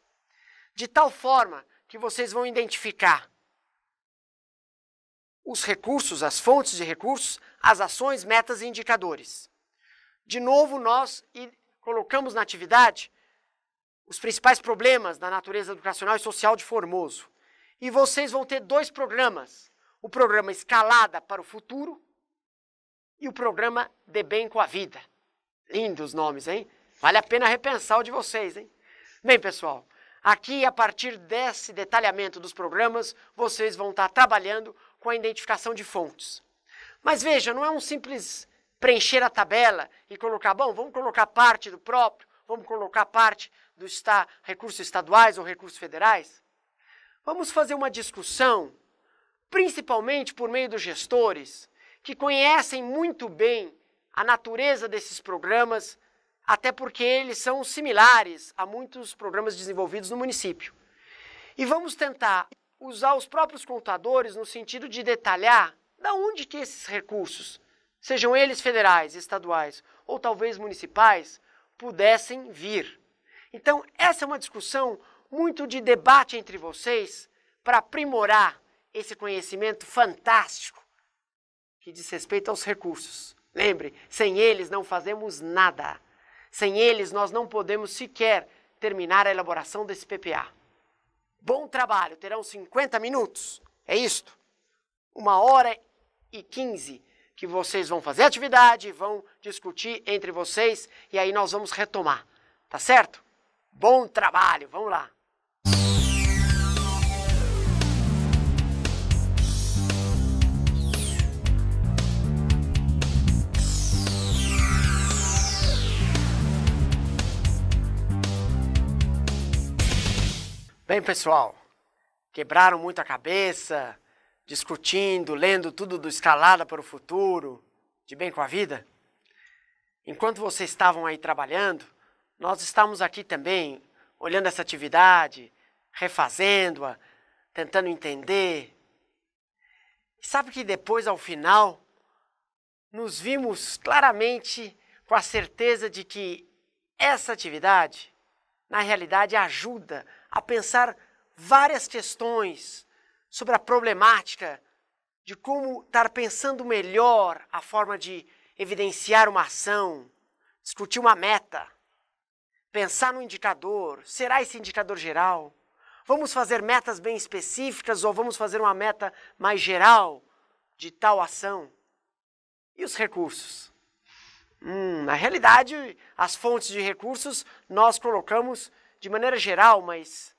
De tal forma que vocês vão identificar os recursos, as fontes de recursos, as ações, metas e indicadores. De novo, nós colocamos na atividade os principais problemas da natureza educacional e social de Formoso. E vocês vão ter dois programas: o programa Escalada para o Futuro e o programa De Bem com a Vida. Lindos nomes, hein? Vale a pena repensar o de vocês, hein? Bem, pessoal, aqui a partir desse detalhamento dos programas, vocês vão estar trabalhando com a identificação de fontes. Mas veja, não é um simples preencher a tabela e colocar, bom, vamos colocar parte do próprio, vamos colocar parte do esta, recursos estaduais ou recursos federais. Vamos fazer uma discussão, principalmente por meio dos gestores, que conhecem muito bem a natureza desses programas, até porque eles são similares a muitos programas desenvolvidos no município. E vamos tentar usar os próprios contadores no sentido de detalhar da onde que esses recursos, sejam eles federais, estaduais ou talvez municipais, pudessem vir. Então, essa é uma discussão muito de debate entre vocês para aprimorar esse conhecimento fantástico que diz respeito aos recursos. Lembre, sem eles não fazemos nada. Sem eles nós não podemos sequer terminar a elaboração desse PPA. Bom trabalho, terão 50 minutos. É isto. Uma hora e 15 que vocês vão fazer atividade, vão discutir entre vocês e aí nós vamos retomar. Tá certo? Bom trabalho, vamos lá. Bem, pessoal, quebraram muito a cabeça, discutindo, lendo tudo do Escalada para o Futuro, de bem com a vida? Enquanto vocês estavam aí trabalhando, nós estamos aqui também olhando essa atividade, refazendo-a, tentando entender. E sabe que depois, ao final, nos vimos claramente com a certeza de que essa atividade, na realidade, ajuda a pensar várias questões sobre a problemática de como estar pensando melhor a forma de evidenciar uma ação, discutir uma meta, pensar no indicador, será esse indicador geral? Vamos fazer metas bem específicas ou vamos fazer uma meta mais geral de tal ação? E os recursos? Hum, na realidade, as fontes de recursos nós colocamos de maneira geral, mas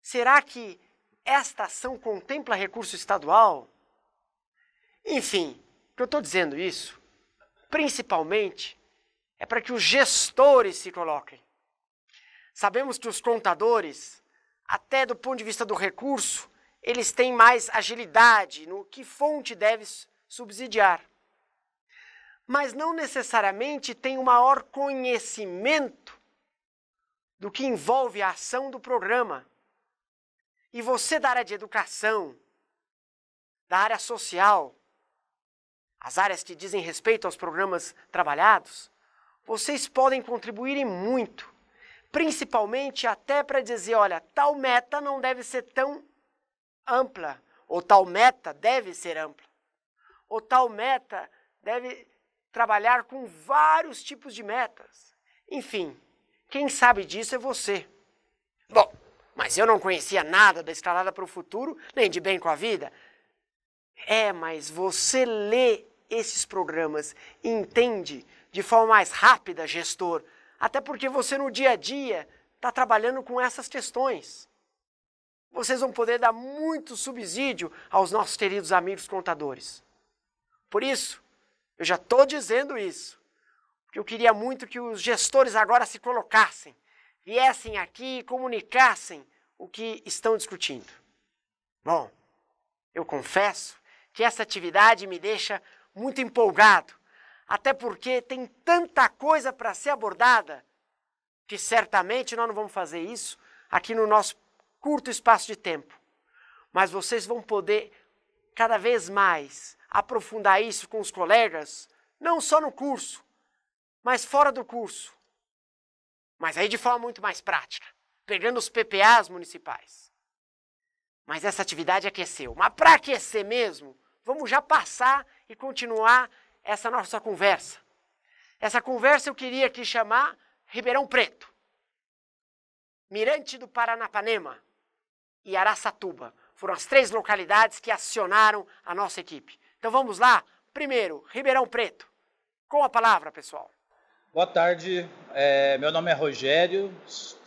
será que esta ação contempla recurso estadual? Enfim, o que eu estou dizendo isso, principalmente, é para que os gestores se coloquem. Sabemos que os contadores, até do ponto de vista do recurso, eles têm mais agilidade no que fonte deve subsidiar. Mas não necessariamente têm o maior conhecimento do que envolve a ação do programa. E você da área de educação, da área social, as áreas que dizem respeito aos programas trabalhados, vocês podem contribuir em muito, principalmente até para dizer, olha, tal meta não deve ser tão ampla, ou tal meta deve ser ampla, ou tal meta deve trabalhar com vários tipos de metas. Enfim, quem sabe disso é você. Bom, mas eu não conhecia nada da escalada para o futuro, nem de bem com a vida. É, mas você lê esses programas, entende de forma mais rápida, gestor, até porque você no dia a dia está trabalhando com essas questões. Vocês vão poder dar muito subsídio aos nossos queridos amigos contadores. Por isso, eu já estou dizendo isso eu queria muito que os gestores agora se colocassem, viessem aqui e comunicassem o que estão discutindo. Bom, eu confesso que essa atividade me deixa muito empolgado, até porque tem tanta coisa para ser abordada que certamente nós não vamos fazer isso aqui no nosso curto espaço de tempo. Mas vocês vão poder cada vez mais aprofundar isso com os colegas, não só no curso, mas fora do curso. Mas aí de forma muito mais prática, pegando os PPAs municipais. Mas essa atividade aqueceu. Mas para aquecer mesmo, vamos já passar e continuar essa nossa conversa. Essa conversa eu queria aqui chamar Ribeirão Preto, Mirante do Paranapanema e Araçatuba. Foram as três localidades que acionaram a nossa equipe. Então vamos lá. Primeiro, Ribeirão Preto. Com a palavra, pessoal. Boa tarde, é, meu nome é Rogério,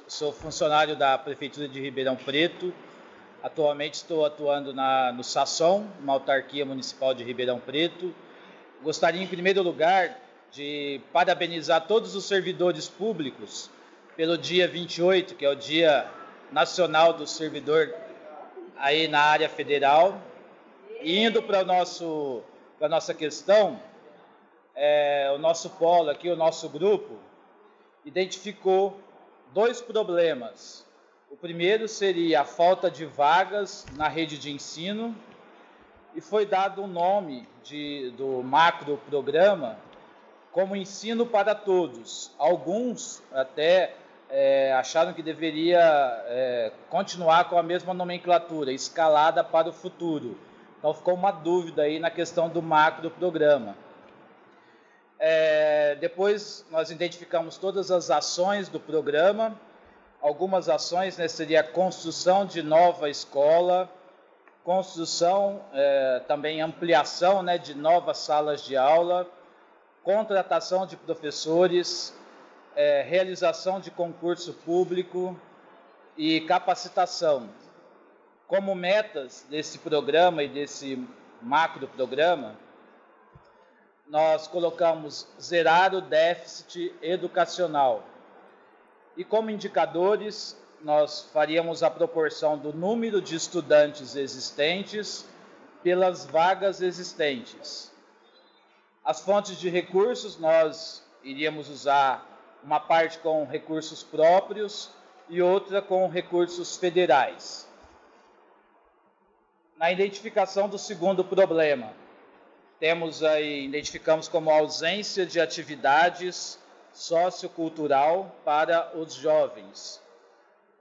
sou funcionário da Prefeitura de Ribeirão Preto. Atualmente estou atuando na, no Sasson, uma autarquia municipal de Ribeirão Preto. Gostaria, em primeiro lugar, de parabenizar todos os servidores públicos pelo dia 28, que é o Dia Nacional do Servidor aí na área federal. E indo para a nossa questão, é, o nosso polo aqui, o nosso grupo, identificou dois problemas. O primeiro seria a falta de vagas na rede de ensino, e foi dado o um nome de, do macro programa como Ensino para Todos. Alguns até é, acharam que deveria é, continuar com a mesma nomenclatura, escalada para o futuro. Então ficou uma dúvida aí na questão do macro programa. É, depois nós identificamos todas as ações do programa. Algumas ações né, seria a construção de nova escola, construção, é, também ampliação né, de novas salas de aula, contratação de professores, é, realização de concurso público e capacitação. Como metas desse programa e desse macro programa, nós colocamos zerar o déficit educacional. E como indicadores, nós faríamos a proporção do número de estudantes existentes pelas vagas existentes. As fontes de recursos, nós iríamos usar uma parte com recursos próprios e outra com recursos federais. Na identificação do segundo problema, temos aí, identificamos como ausência de atividades sociocultural para os jovens.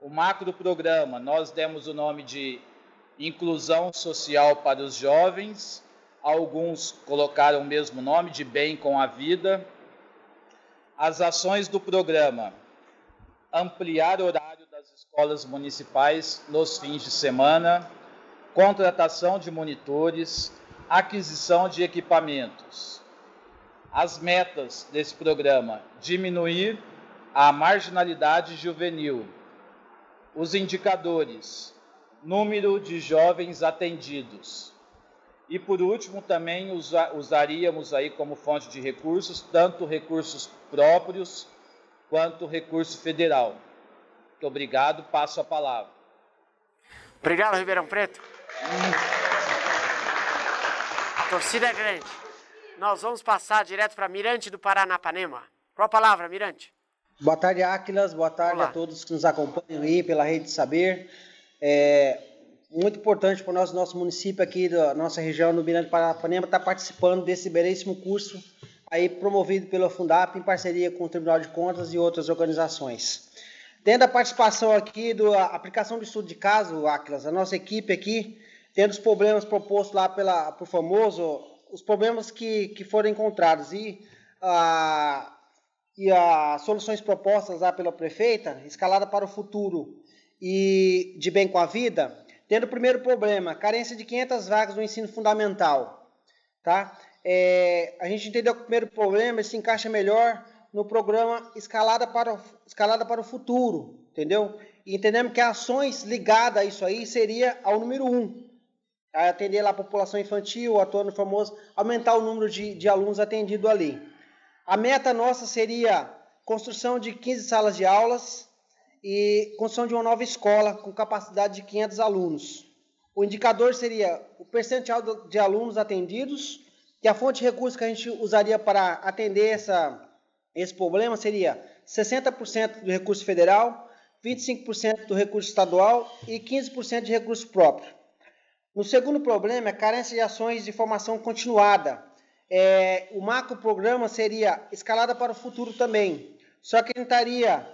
O macro programa, nós demos o nome de Inclusão Social para os Jovens, alguns colocaram o mesmo nome, de Bem com a Vida. As ações do programa, ampliar o horário das escolas municipais nos fins de semana, contratação de monitores, aquisição de equipamentos. As metas desse programa: diminuir a marginalidade juvenil. Os indicadores: número de jovens atendidos. E por último, também usa, usaríamos aí como fonte de recursos tanto recursos próprios quanto recurso federal. Muito obrigado, passo a palavra. Obrigado, Ribeirão Preto. Hum. Torcida é grande. Nós vamos passar direto para Mirante do Paranapanema. Qual a palavra, Mirante? Boa tarde, Áquilas. Boa tarde Olá. a todos que nos acompanham aí pela Rede Saber. É muito importante para nós, nosso município aqui, da nossa região do Mirante do Paranapanema, estar tá participando desse belíssimo curso aí promovido pela Fundap em parceria com o Tribunal de Contas e outras organizações. Tendo a participação aqui da aplicação do estudo de caso, Áquilas, a nossa equipe aqui tendo os problemas propostos lá pela, por famoso, os problemas que, que foram encontrados e, a, e as soluções propostas lá pela prefeita, escalada para o futuro e de bem com a vida, tendo o primeiro problema, carência de 500 vagas no ensino fundamental, tá? É, a gente entendeu que o primeiro problema se encaixa melhor no programa escalada para, o, escalada para o futuro, entendeu? E entendemos que ações ligadas a isso aí seria ao número um, atender lá a população infantil, atuando famoso, aumentar o número de, de alunos atendido ali. A meta nossa seria construção de 15 salas de aulas e construção de uma nova escola com capacidade de 500 alunos. O indicador seria o percentual de alunos atendidos e a fonte de recursos que a gente usaria para atender essa, esse problema seria 60% do recurso federal, 25% do recurso estadual e 15% de recurso próprio. No segundo problema, é carência de ações de formação continuada. É, o macro programa seria escalada para o futuro também. Só que entraria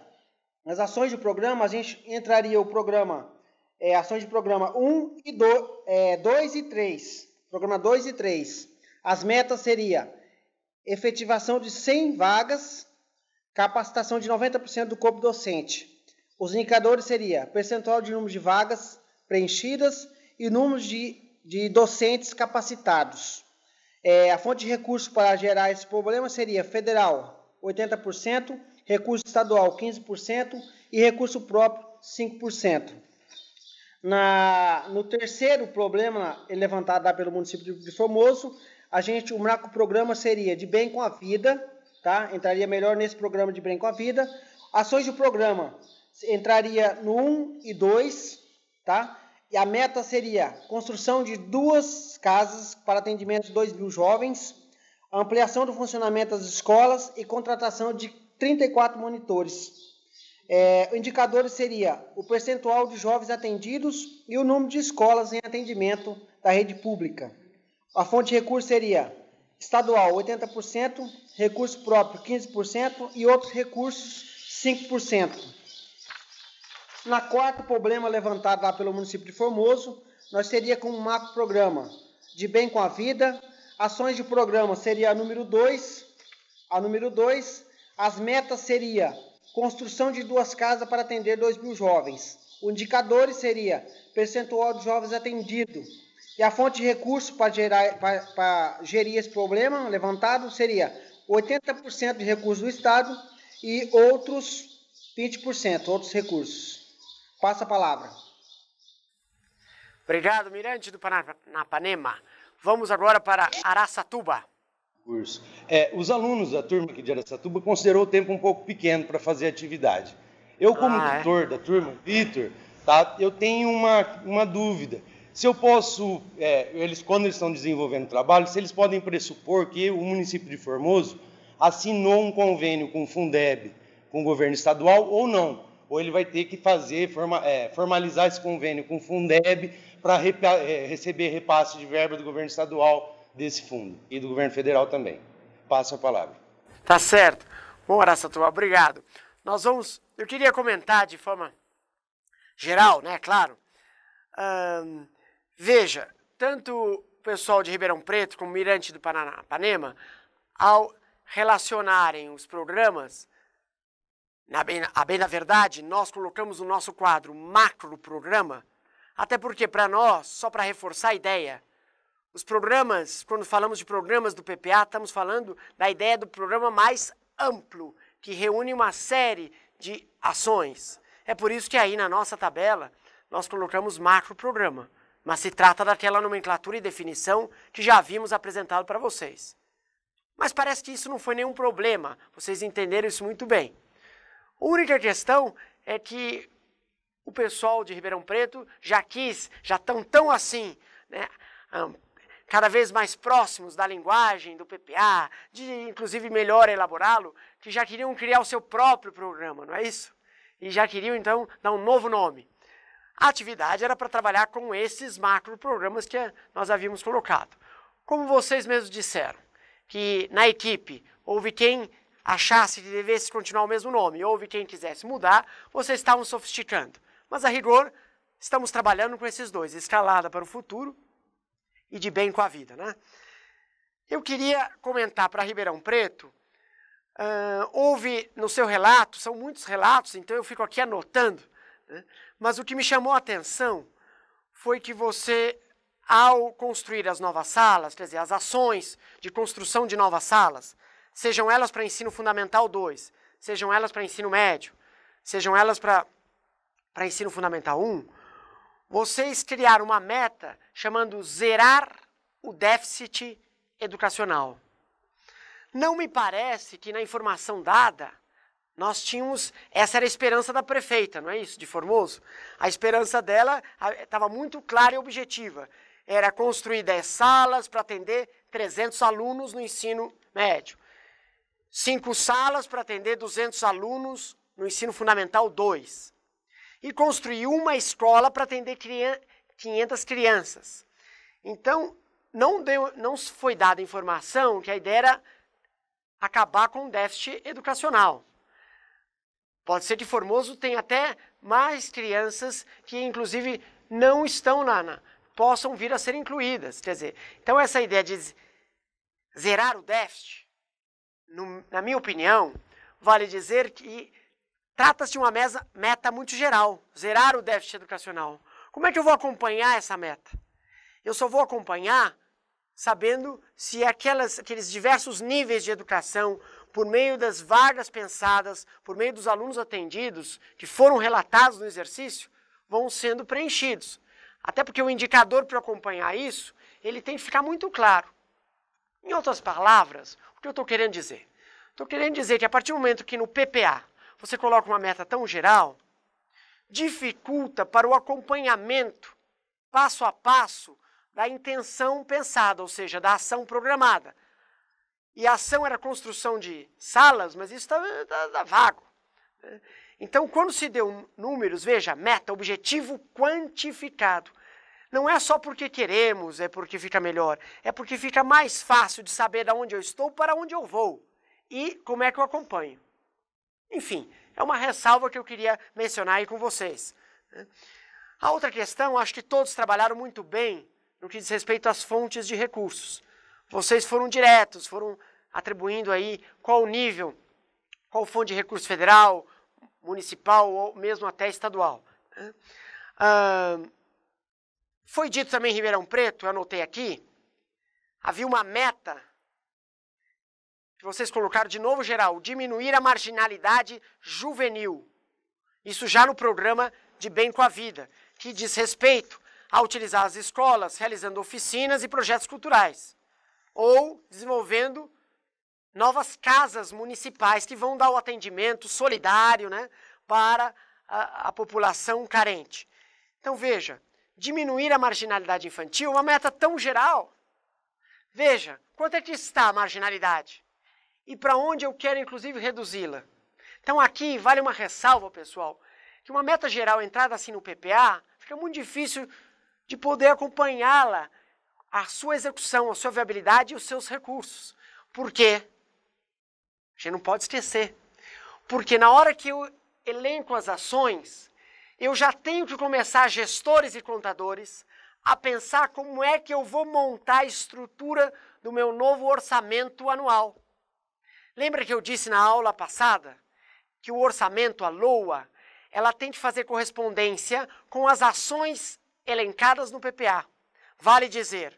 nas ações de programa, a gente entraria o programa, é, ações de programa 1 e 2, é, 2 e 3. Programa 2 e 3. As metas seria efetivação de 100 vagas, capacitação de 90% do corpo docente. Os indicadores seria percentual de número de vagas preenchidas e números de, de docentes capacitados. É, a fonte de recursos para gerar esse problema seria federal, 80%, recurso estadual, 15% e recurso próprio, 5%. Na, no terceiro problema levantado pelo município de Formoso, a gente, o marco programa seria de bem com a vida, tá? Entraria melhor nesse programa de bem com a vida. Ações do programa entraria no 1 e 2, tá? E a meta seria construção de duas casas para atendimento de 2 mil jovens, ampliação do funcionamento das escolas e contratação de 34 monitores. É, o indicador seria o percentual de jovens atendidos e o número de escolas em atendimento da rede pública. A fonte de recurso seria estadual 80%, recurso próprio 15% e outros recursos 5%. Na quarta, o problema levantado lá pelo município de Formoso, nós teríamos como macro programa de bem com a vida, ações de programa seria a número 2, a número 2, as metas seria construção de duas casas para atender 2 mil jovens. O indicador seria percentual de jovens atendido. E a fonte de recurso para, gerar, para, para gerir esse problema levantado seria 80% de recursos do Estado e outros 20%, outros recursos. Passa a palavra. Obrigado, Mirante do Panapanema. Vamos agora para Araçatuba. É, os alunos da turma aqui de Araçatuba considerou o tempo um pouco pequeno para fazer atividade. Eu, como ah, é? da turma, Vitor, tá, eu tenho uma, uma dúvida. Se eu posso, é, eles, quando eles estão desenvolvendo o trabalho, se eles podem pressupor que o município de Formoso assinou um convênio com o Fundeb, com o governo estadual ou não ou ele vai ter que fazer, forma, é, formalizar esse convênio com o Fundeb para é, receber repasse de verba do governo estadual desse fundo e do governo federal também. Passo a palavra. Tá certo. Bom, Araçatuba, obrigado. Nós vamos. Eu queria comentar de forma geral, né? Claro. Hum, veja, tanto o pessoal de Ribeirão Preto como o Mirante do Paranapanema, ao relacionarem os programas, na bem, a bem da verdade, nós colocamos o nosso quadro macro programa, até porque para nós, só para reforçar a ideia, os programas, quando falamos de programas do PPA, estamos falando da ideia do programa mais amplo, que reúne uma série de ações. É por isso que aí na nossa tabela nós colocamos macro programa, mas se trata daquela nomenclatura e definição que já havíamos apresentado para vocês. Mas parece que isso não foi nenhum problema, vocês entenderam isso muito bem. A única questão é que o pessoal de Ribeirão Preto já quis, já estão tão assim, né, cada vez mais próximos da linguagem, do PPA, de inclusive melhor elaborá-lo, que já queriam criar o seu próprio programa, não é isso? E já queriam então dar um novo nome. A atividade era para trabalhar com esses macro programas que eh, nós havíamos colocado. Como vocês mesmos disseram, que na equipe houve quem achasse que devesse continuar o mesmo nome, houve quem quisesse mudar, vocês estavam sofisticando. Mas a rigor, estamos trabalhando com esses dois, escalada para o futuro e de bem com a vida. Né? Eu queria comentar para Ribeirão Preto, uh, houve no seu relato, são muitos relatos, então eu fico aqui anotando, né? mas o que me chamou a atenção foi que você, ao construir as novas salas, quer dizer, as ações de construção de novas salas, sejam elas para ensino fundamental 2, sejam elas para ensino médio, sejam elas para ensino fundamental 1, um, vocês criaram uma meta chamando zerar o déficit educacional. Não me parece que na informação dada nós tínhamos. Essa era a esperança da prefeita, não é isso? De Formoso? A esperança dela estava muito clara e objetiva. Era construir 10 salas para atender 300 alunos no ensino médio cinco salas para atender 200 alunos no ensino fundamental 2. E construiu uma escola para atender 500 crianças. Então, não, deu, não foi dada informação que a ideia era acabar com o déficit educacional. Pode ser que Formoso tenha até mais crianças que, inclusive, não estão na, na possam vir a ser incluídas. Quer dizer, então essa ideia de zerar o déficit no, na minha opinião, vale dizer que trata-se de uma mesa, meta muito geral, zerar o déficit educacional. Como é que eu vou acompanhar essa meta? Eu só vou acompanhar sabendo se aquelas, aqueles diversos níveis de educação, por meio das vagas pensadas, por meio dos alunos atendidos, que foram relatados no exercício, vão sendo preenchidos. Até porque o indicador para acompanhar isso, ele tem que ficar muito claro. Em outras palavras, o que eu estou querendo dizer? Estou querendo dizer que a partir do momento que no PPA você coloca uma meta tão geral, dificulta para o acompanhamento passo a passo da intenção pensada, ou seja, da ação programada. E a ação era a construção de salas, mas isso está tá, tá vago. Então, quando se deu números, veja, meta, objetivo quantificado. Não é só porque queremos, é porque fica melhor. É porque fica mais fácil de saber de onde eu estou para onde eu vou e como é que eu acompanho. Enfim, é uma ressalva que eu queria mencionar aí com vocês. Né. A outra questão, acho que todos trabalharam muito bem no que diz respeito às fontes de recursos. Vocês foram diretos, foram atribuindo aí qual nível, qual fonte de recurso federal, municipal ou mesmo até estadual. Uh, foi dito também em Ribeirão Preto, eu anotei aqui, havia uma meta que vocês colocaram de novo geral, diminuir a marginalidade juvenil. Isso já no programa de Bem com a Vida, que diz respeito a utilizar as escolas, realizando oficinas e projetos culturais, ou desenvolvendo novas casas municipais que vão dar o atendimento solidário né, para a, a população carente. Então, veja, diminuir a marginalidade infantil, uma meta tão geral. Veja, quanto é que está a marginalidade? E para onde eu quero, inclusive, reduzi-la? Então, aqui vale uma ressalva, pessoal, que uma meta geral entrada assim no PPA fica muito difícil de poder acompanhá-la, a sua execução, a sua viabilidade e os seus recursos. Por quê? A gente não pode esquecer. Porque na hora que eu elenco as ações, eu já tenho que começar gestores e contadores a pensar como é que eu vou montar a estrutura do meu novo orçamento anual. Lembra que eu disse na aula passada que o orçamento, a LOA, ela tem de fazer correspondência com as ações elencadas no PPA. Vale dizer,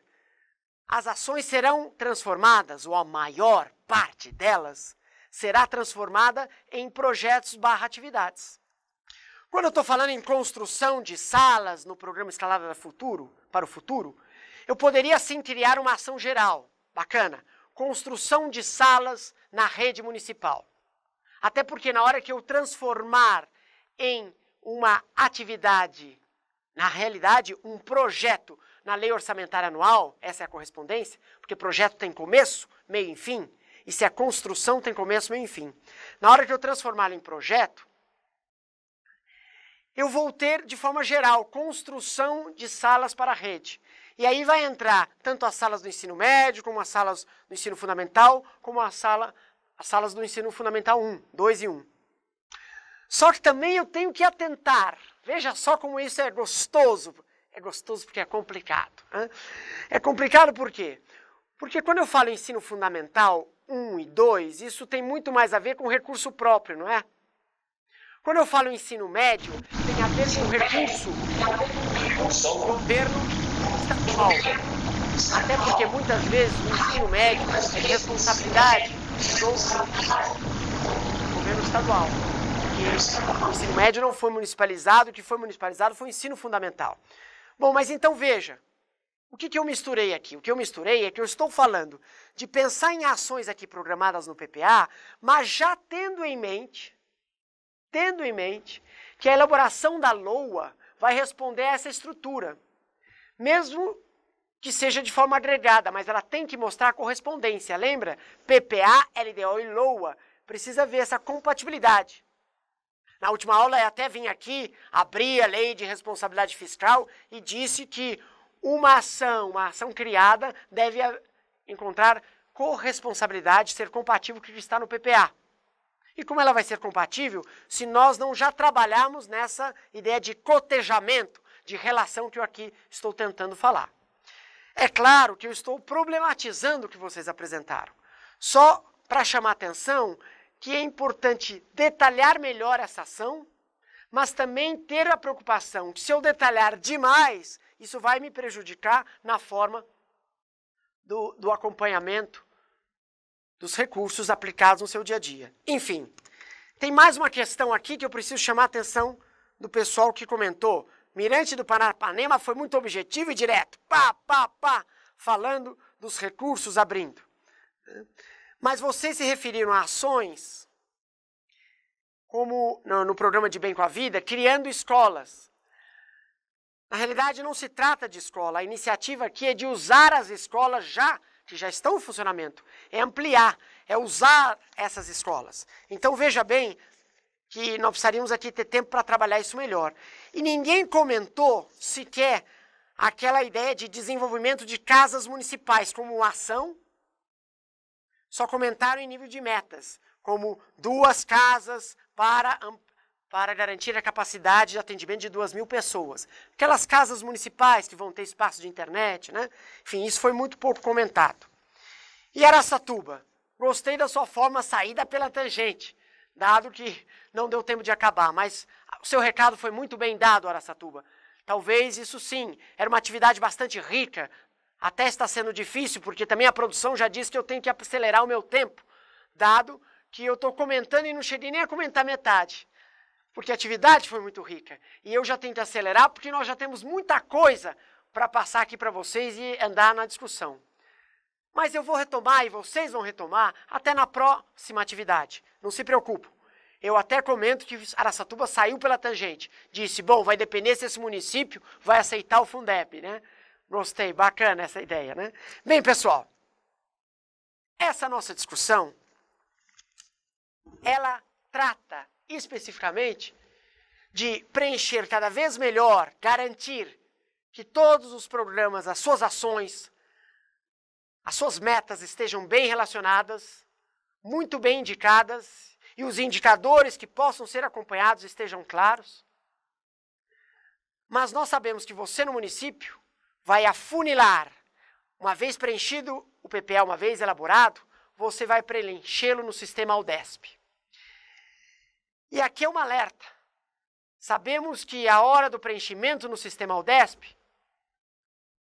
as ações serão transformadas, ou a maior parte delas será transformada em projetos barra atividades. Quando eu estou falando em construção de salas no programa Escalada Futuro, para o Futuro, eu poderia sim criar uma ação geral, bacana, construção de salas na rede municipal. Até porque na hora que eu transformar em uma atividade, na realidade, um projeto na lei orçamentária anual, essa é a correspondência, porque projeto tem começo, meio e fim, e se a é construção tem começo, meio e fim. Na hora que eu transformar em projeto, eu vou ter, de forma geral, construção de salas para a rede. E aí vai entrar tanto as salas do ensino médio, como as salas do ensino fundamental, como a sala, as salas do ensino fundamental 1, 2 e 1. Só que também eu tenho que atentar. Veja só como isso é gostoso. É gostoso porque é complicado. Hein? É complicado por quê? Porque quando eu falo ensino fundamental 1 e 2, isso tem muito mais a ver com recurso próprio, não é? Quando eu falo ensino médio, tem a ver com recurso do governo estadual. Até porque muitas vezes o ensino médio é responsabilidade do governo estadual. Porque o ensino médio não foi municipalizado, o que foi municipalizado foi o ensino fundamental. Bom, mas então veja, o que, que, eu misturei aqui? O que eu misturei é que eu estou falando de pensar em ações aqui programadas no PPA, mas já tendo em mente tendo em mente que a elaboração da LOA vai responder a essa estrutura, mesmo que seja de forma agregada, mas ela tem que mostrar a correspondência, lembra? PPA, LDO e LOA, precisa ver essa compatibilidade. Na última aula eu até vim aqui, abri a lei de responsabilidade fiscal e disse que uma ação, uma ação criada, deve encontrar corresponsabilidade, ser compatível com o que está no PPA. E como ela vai ser compatível se nós não já trabalharmos nessa ideia de cotejamento, de relação que eu aqui estou tentando falar? É claro que eu estou problematizando o que vocês apresentaram. Só para chamar atenção que é importante detalhar melhor essa ação, mas também ter a preocupação que se eu detalhar demais, isso vai me prejudicar na forma do, do acompanhamento dos recursos aplicados no seu dia a dia. Enfim, tem mais uma questão aqui que eu preciso chamar a atenção do pessoal que comentou. Mirante do Paranapanema foi muito objetivo e direto. Pá, pá, pá, falando dos recursos abrindo. Mas vocês se referiram a ações como no, no programa de Bem com a Vida, criando escolas. Na realidade, não se trata de escola. A iniciativa aqui é de usar as escolas já que já estão em funcionamento, é ampliar, é usar essas escolas. Então veja bem que nós precisaríamos aqui ter tempo para trabalhar isso melhor. E ninguém comentou sequer aquela ideia de desenvolvimento de casas municipais como ação, só comentaram em nível de metas, como duas casas para para garantir a capacidade de atendimento de 2 mil pessoas. Aquelas casas municipais que vão ter espaço de internet, né? Enfim, isso foi muito pouco comentado. E Araçatuba, gostei da sua forma saída pela tangente, dado que não deu tempo de acabar, mas o seu recado foi muito bem dado, Araçatuba. Talvez isso sim, era uma atividade bastante rica, até está sendo difícil, porque também a produção já disse que eu tenho que acelerar o meu tempo, dado que eu estou comentando e não cheguei nem a comentar metade porque a atividade foi muito rica. E eu já tento acelerar porque nós já temos muita coisa para passar aqui para vocês e andar na discussão. Mas eu vou retomar e vocês vão retomar até na próxima atividade. Não se preocupe. Eu até comento que Araçatuba saiu pela tangente. Disse, bom, vai depender se esse município vai aceitar o Fundeb, né? Gostei, bacana essa ideia, né? Bem, pessoal, essa nossa discussão, ela trata especificamente de preencher cada vez melhor, garantir que todos os programas, as suas ações, as suas metas estejam bem relacionadas, muito bem indicadas e os indicadores que possam ser acompanhados estejam claros. Mas nós sabemos que você no município vai afunilar, uma vez preenchido o PPA, uma vez elaborado, você vai preenchê-lo no sistema Aldesp. E aqui é um alerta. Sabemos que a hora do preenchimento no sistema UDESP,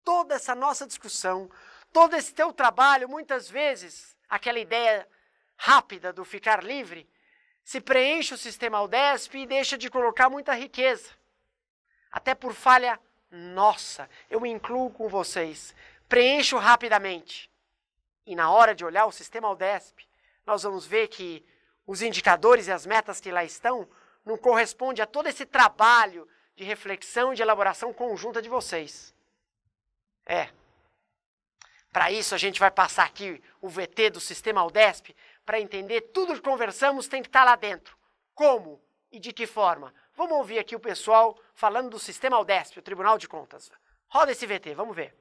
toda essa nossa discussão, todo esse teu trabalho, muitas vezes, aquela ideia rápida do ficar livre, se preenche o sistema UDESP e deixa de colocar muita riqueza. Até por falha nossa, eu incluo com vocês, preencho rapidamente. E na hora de olhar o sistema UDESP, nós vamos ver que os indicadores e as metas que lá estão não correspondem a todo esse trabalho de reflexão e de elaboração conjunta de vocês. É. Para isso, a gente vai passar aqui o VT do sistema Aldesp para entender tudo que conversamos tem que estar tá lá dentro. Como e de que forma? Vamos ouvir aqui o pessoal falando do sistema Aldesp, o Tribunal de Contas. Roda esse VT, vamos ver.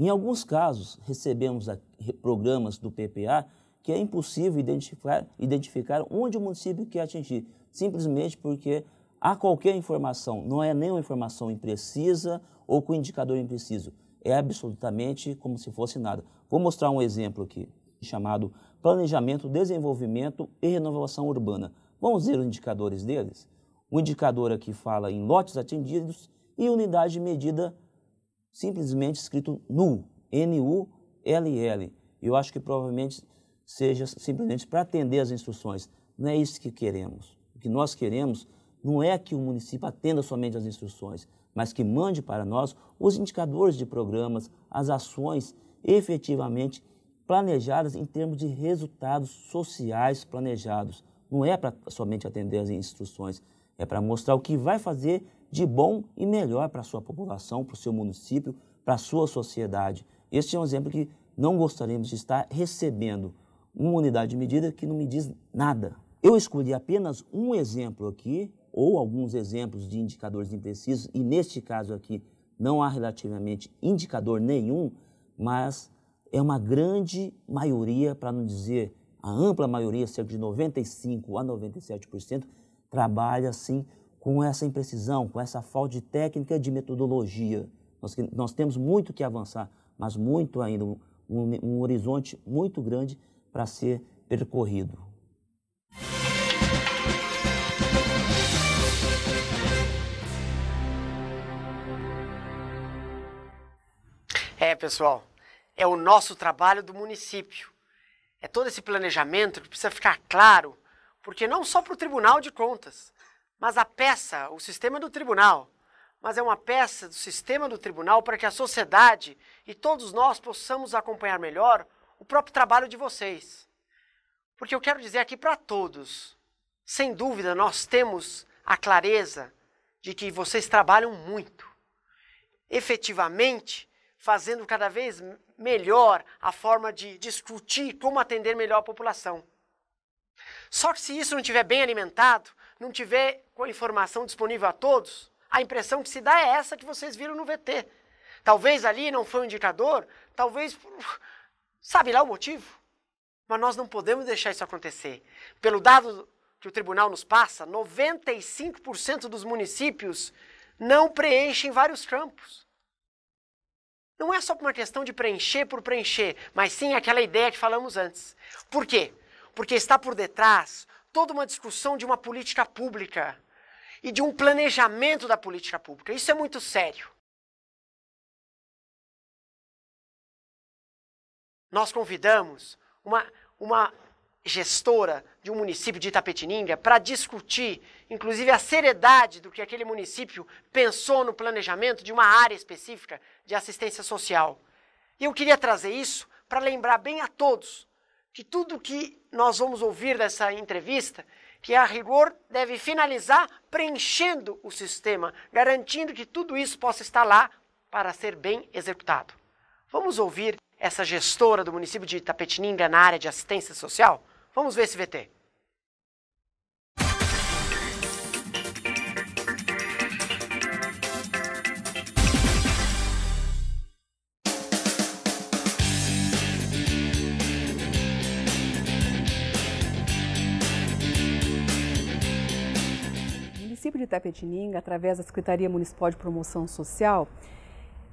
Em alguns casos, recebemos programas do PPA que é impossível identificar, identificar onde o município quer atingir, simplesmente porque há qualquer informação, não é nenhuma informação imprecisa ou com indicador impreciso, é absolutamente como se fosse nada. Vou mostrar um exemplo aqui, chamado Planejamento, Desenvolvimento e Renovação Urbana. Vamos ver os indicadores deles? O indicador aqui fala em lotes atendidos e unidade medida medida simplesmente escrito nu N-U-L-L. Eu acho que provavelmente seja simplesmente para atender às instruções. Não é isso que queremos. O que nós queremos não é que o município atenda somente às instruções, mas que mande para nós os indicadores de programas, as ações efetivamente planejadas em termos de resultados sociais planejados. Não é para somente atender às instruções, é para mostrar o que vai fazer de bom e melhor para a sua população, para o seu município, para a sua sociedade. Este é um exemplo que não gostaríamos de estar recebendo uma unidade de medida que não me diz nada. Eu escolhi apenas um exemplo aqui, ou alguns exemplos de indicadores imprecisos, e neste caso aqui não há relativamente indicador nenhum, mas é uma grande maioria, para não dizer a ampla maioria, cerca de 95 a 97%, trabalha sim com essa imprecisão, com essa falta de técnica, de metodologia. Nós, nós temos muito que avançar, mas muito ainda, um, um horizonte muito grande para ser percorrido. É, pessoal, é o nosso trabalho do município. É todo esse planejamento que precisa ficar claro, porque não só para o Tribunal de Contas, mas a peça, o sistema do tribunal, mas é uma peça do sistema do tribunal para que a sociedade e todos nós possamos acompanhar melhor o próprio trabalho de vocês. Porque eu quero dizer aqui para todos, sem dúvida nós temos a clareza de que vocês trabalham muito, efetivamente fazendo cada vez melhor a forma de discutir como atender melhor a população. Só que se isso não estiver bem alimentado, não tiver com a informação disponível a todos, a impressão que se dá é essa que vocês viram no VT. Talvez ali não foi um indicador, talvez. Sabe lá o motivo? Mas nós não podemos deixar isso acontecer. Pelo dado que o tribunal nos passa, 95% dos municípios não preenchem vários campos. Não é só uma questão de preencher por preencher, mas sim aquela ideia que falamos antes. Por quê? Porque está por detrás toda uma discussão de uma política pública e de um planejamento da política pública. Isso é muito sério. Nós convidamos uma, uma gestora de um município de Itapetininga para discutir, inclusive, a seriedade do que aquele município pensou no planejamento de uma área específica de assistência social. E eu queria trazer isso para lembrar bem a todos de tudo que nós vamos ouvir dessa entrevista, que a rigor deve finalizar preenchendo o sistema, garantindo que tudo isso possa estar lá para ser bem executado. Vamos ouvir essa gestora do município de Itapetininga na área de assistência social? Vamos ver esse VT. de Itapetininga, através da Secretaria Municipal de Promoção Social,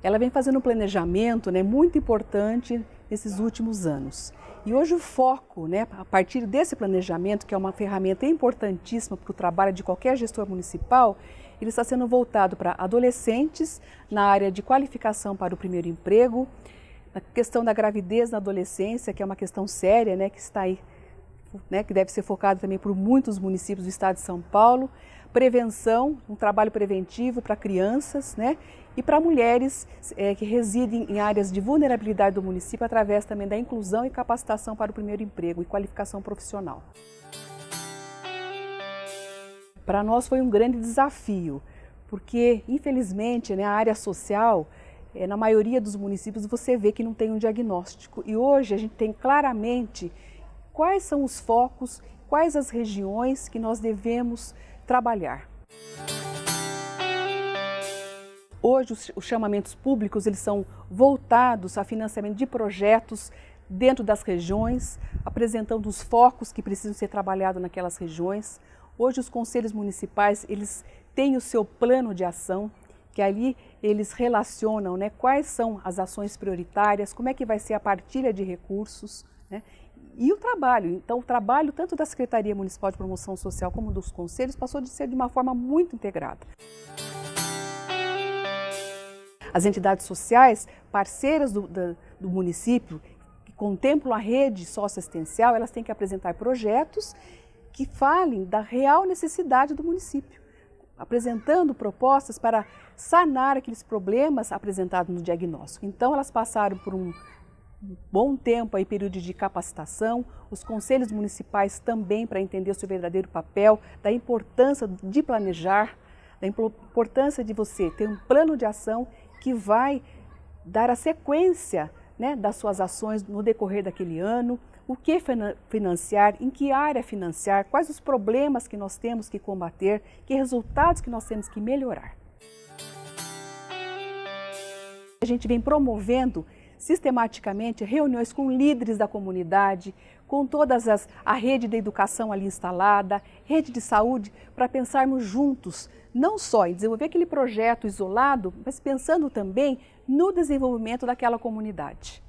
ela vem fazendo um planejamento né, muito importante nesses últimos anos. E hoje o foco, né, a partir desse planejamento, que é uma ferramenta importantíssima para o trabalho de qualquer gestor municipal, ele está sendo voltado para adolescentes na área de qualificação para o primeiro emprego, a questão da gravidez na adolescência, que é uma questão séria, né, que está aí, né, que deve ser focada também por muitos municípios do estado de São Paulo, prevenção, um trabalho preventivo para crianças né? e para mulheres é, que residem em áreas de vulnerabilidade do município, através também da inclusão e capacitação para o primeiro emprego e qualificação profissional. Para nós foi um grande desafio, porque infelizmente né, a área social é, na maioria dos municípios você vê que não tem um diagnóstico. E hoje a gente tem claramente quais são os focos, quais as regiões que nós devemos trabalhar. Hoje os chamamentos públicos eles são voltados a financiamento de projetos dentro das regiões, apresentando os focos que precisam ser trabalhados naquelas regiões. Hoje os conselhos municipais eles têm o seu plano de ação, que ali eles relacionam né, quais são as ações prioritárias, como é que vai ser a partilha de recursos. Né? e o trabalho. Então, o trabalho tanto da Secretaria Municipal de Promoção Social como dos conselhos passou de ser de uma forma muito integrada. As entidades sociais, parceiras do, do município, que contemplam a rede socioassistencial, elas têm que apresentar projetos que falem da real necessidade do município, apresentando propostas para sanar aqueles problemas apresentados no diagnóstico. Então, elas passaram por um bom tempo aí, período de capacitação, os conselhos municipais também para entender o seu verdadeiro papel, da importância de planejar, da importância de você ter um plano de ação que vai dar a sequência né, das suas ações no decorrer daquele ano, o que financiar, em que área financiar, quais os problemas que nós temos que combater, que resultados que nós temos que melhorar. A gente vem promovendo sistematicamente reuniões com líderes da comunidade, com toda a rede da educação ali instalada, rede de saúde, para pensarmos juntos, não só em desenvolver aquele projeto isolado, mas pensando também no desenvolvimento daquela comunidade.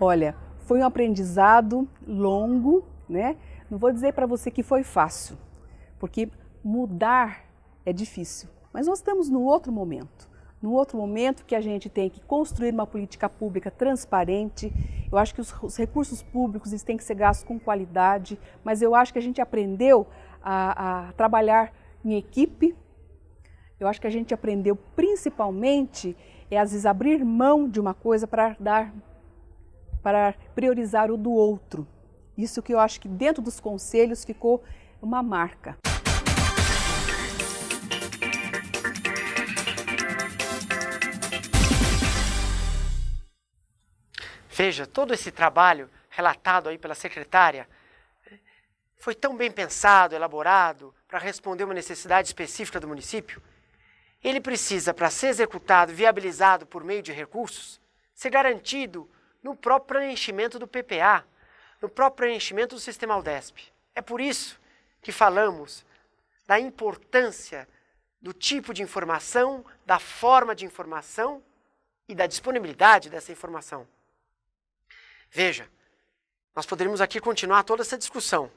Olha, foi um aprendizado longo, né? Não vou dizer para você que foi fácil, porque mudar é difícil, mas nós estamos num outro momento num outro momento que a gente tem que construir uma política pública transparente. Eu acho que os, os recursos públicos eles têm que ser gastos com qualidade, mas eu acho que a gente aprendeu a, a trabalhar em equipe. Eu acho que a gente aprendeu principalmente é às vezes abrir mão de uma coisa para dar para priorizar o do outro. Isso que eu acho que dentro dos conselhos ficou uma marca. Veja, todo esse trabalho relatado aí pela secretária foi tão bem pensado, elaborado, para responder uma necessidade específica do município. Ele precisa, para ser executado, viabilizado por meio de recursos, ser garantido no próprio preenchimento do PPA, no próprio preenchimento do sistema Aldesp. É por isso que falamos da importância do tipo de informação, da forma de informação e da disponibilidade dessa informação. Veja, nós poderíamos aqui continuar toda essa discussão.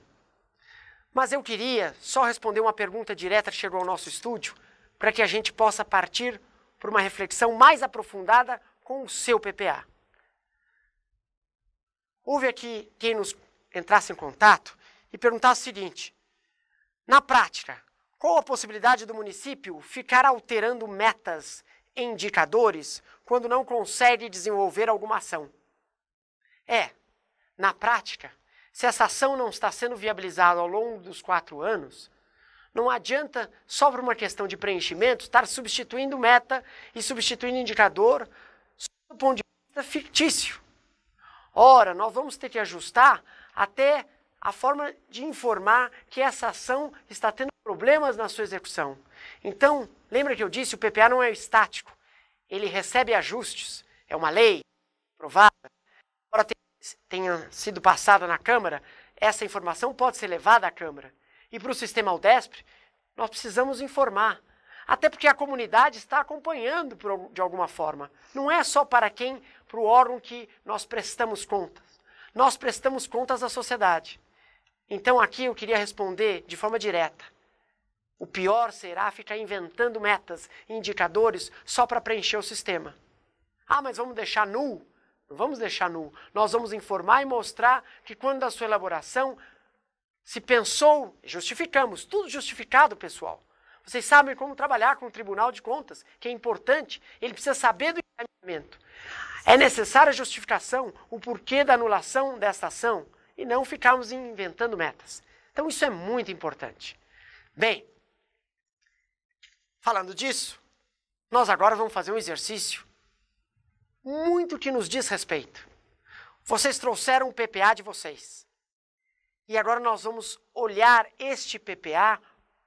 Mas eu queria só responder uma pergunta direta que chegou ao nosso estúdio, para que a gente possa partir para uma reflexão mais aprofundada com o seu PPA. Houve aqui quem nos entrasse em contato e perguntasse o seguinte: na prática, qual a possibilidade do município ficar alterando metas e indicadores quando não consegue desenvolver alguma ação? É, na prática, se essa ação não está sendo viabilizada ao longo dos quatro anos, não adianta, só por uma questão de preenchimento, estar substituindo meta e substituindo indicador do ponto de vista fictício. Ora, nós vamos ter que ajustar até a forma de informar que essa ação está tendo problemas na sua execução. Então, lembra que eu disse, o PPA não é estático. Ele recebe ajustes, é uma lei aprovada, tenha sido passada na Câmara, essa informação pode ser levada à Câmara. E para o sistema Aldespre nós precisamos informar. Até porque a comunidade está acompanhando de alguma forma. Não é só para quem, para o órgão que nós prestamos contas. Nós prestamos contas à sociedade. Então aqui eu queria responder de forma direta. O pior será ficar inventando metas e indicadores só para preencher o sistema. Ah, mas vamos deixar nulo. Não vamos deixar nu. Nós vamos informar e mostrar que quando da sua elaboração se pensou, justificamos, tudo justificado, pessoal. Vocês sabem como trabalhar com o Tribunal de Contas, que é importante. Ele precisa saber do encaminhamento. É necessária a justificação, o porquê da anulação desta ação e não ficarmos inventando metas. Então isso é muito importante. Bem, falando disso, nós agora vamos fazer um exercício muito que nos diz respeito. Vocês trouxeram o PPA de vocês. E agora nós vamos olhar este PPA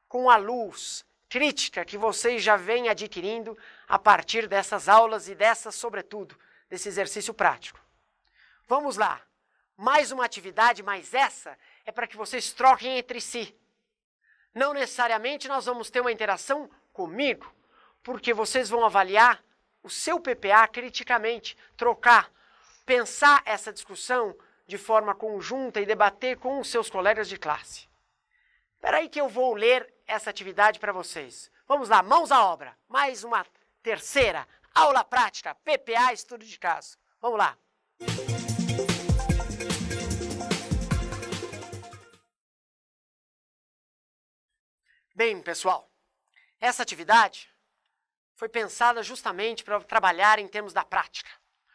com a luz crítica que vocês já vêm adquirindo a partir dessas aulas e dessas, sobretudo, desse exercício prático. Vamos lá. Mais uma atividade, mas essa é para que vocês troquem entre si. Não necessariamente nós vamos ter uma interação comigo, porque vocês vão avaliar o seu PPA criticamente, trocar, pensar essa discussão de forma conjunta e debater com os seus colegas de classe. Espera aí que eu vou ler essa atividade para vocês. Vamos lá, mãos à obra. Mais uma terceira aula prática, PPA, estudo de caso. Vamos lá. Bem, pessoal, essa atividade foi pensada justamente para trabalhar em termos da prática.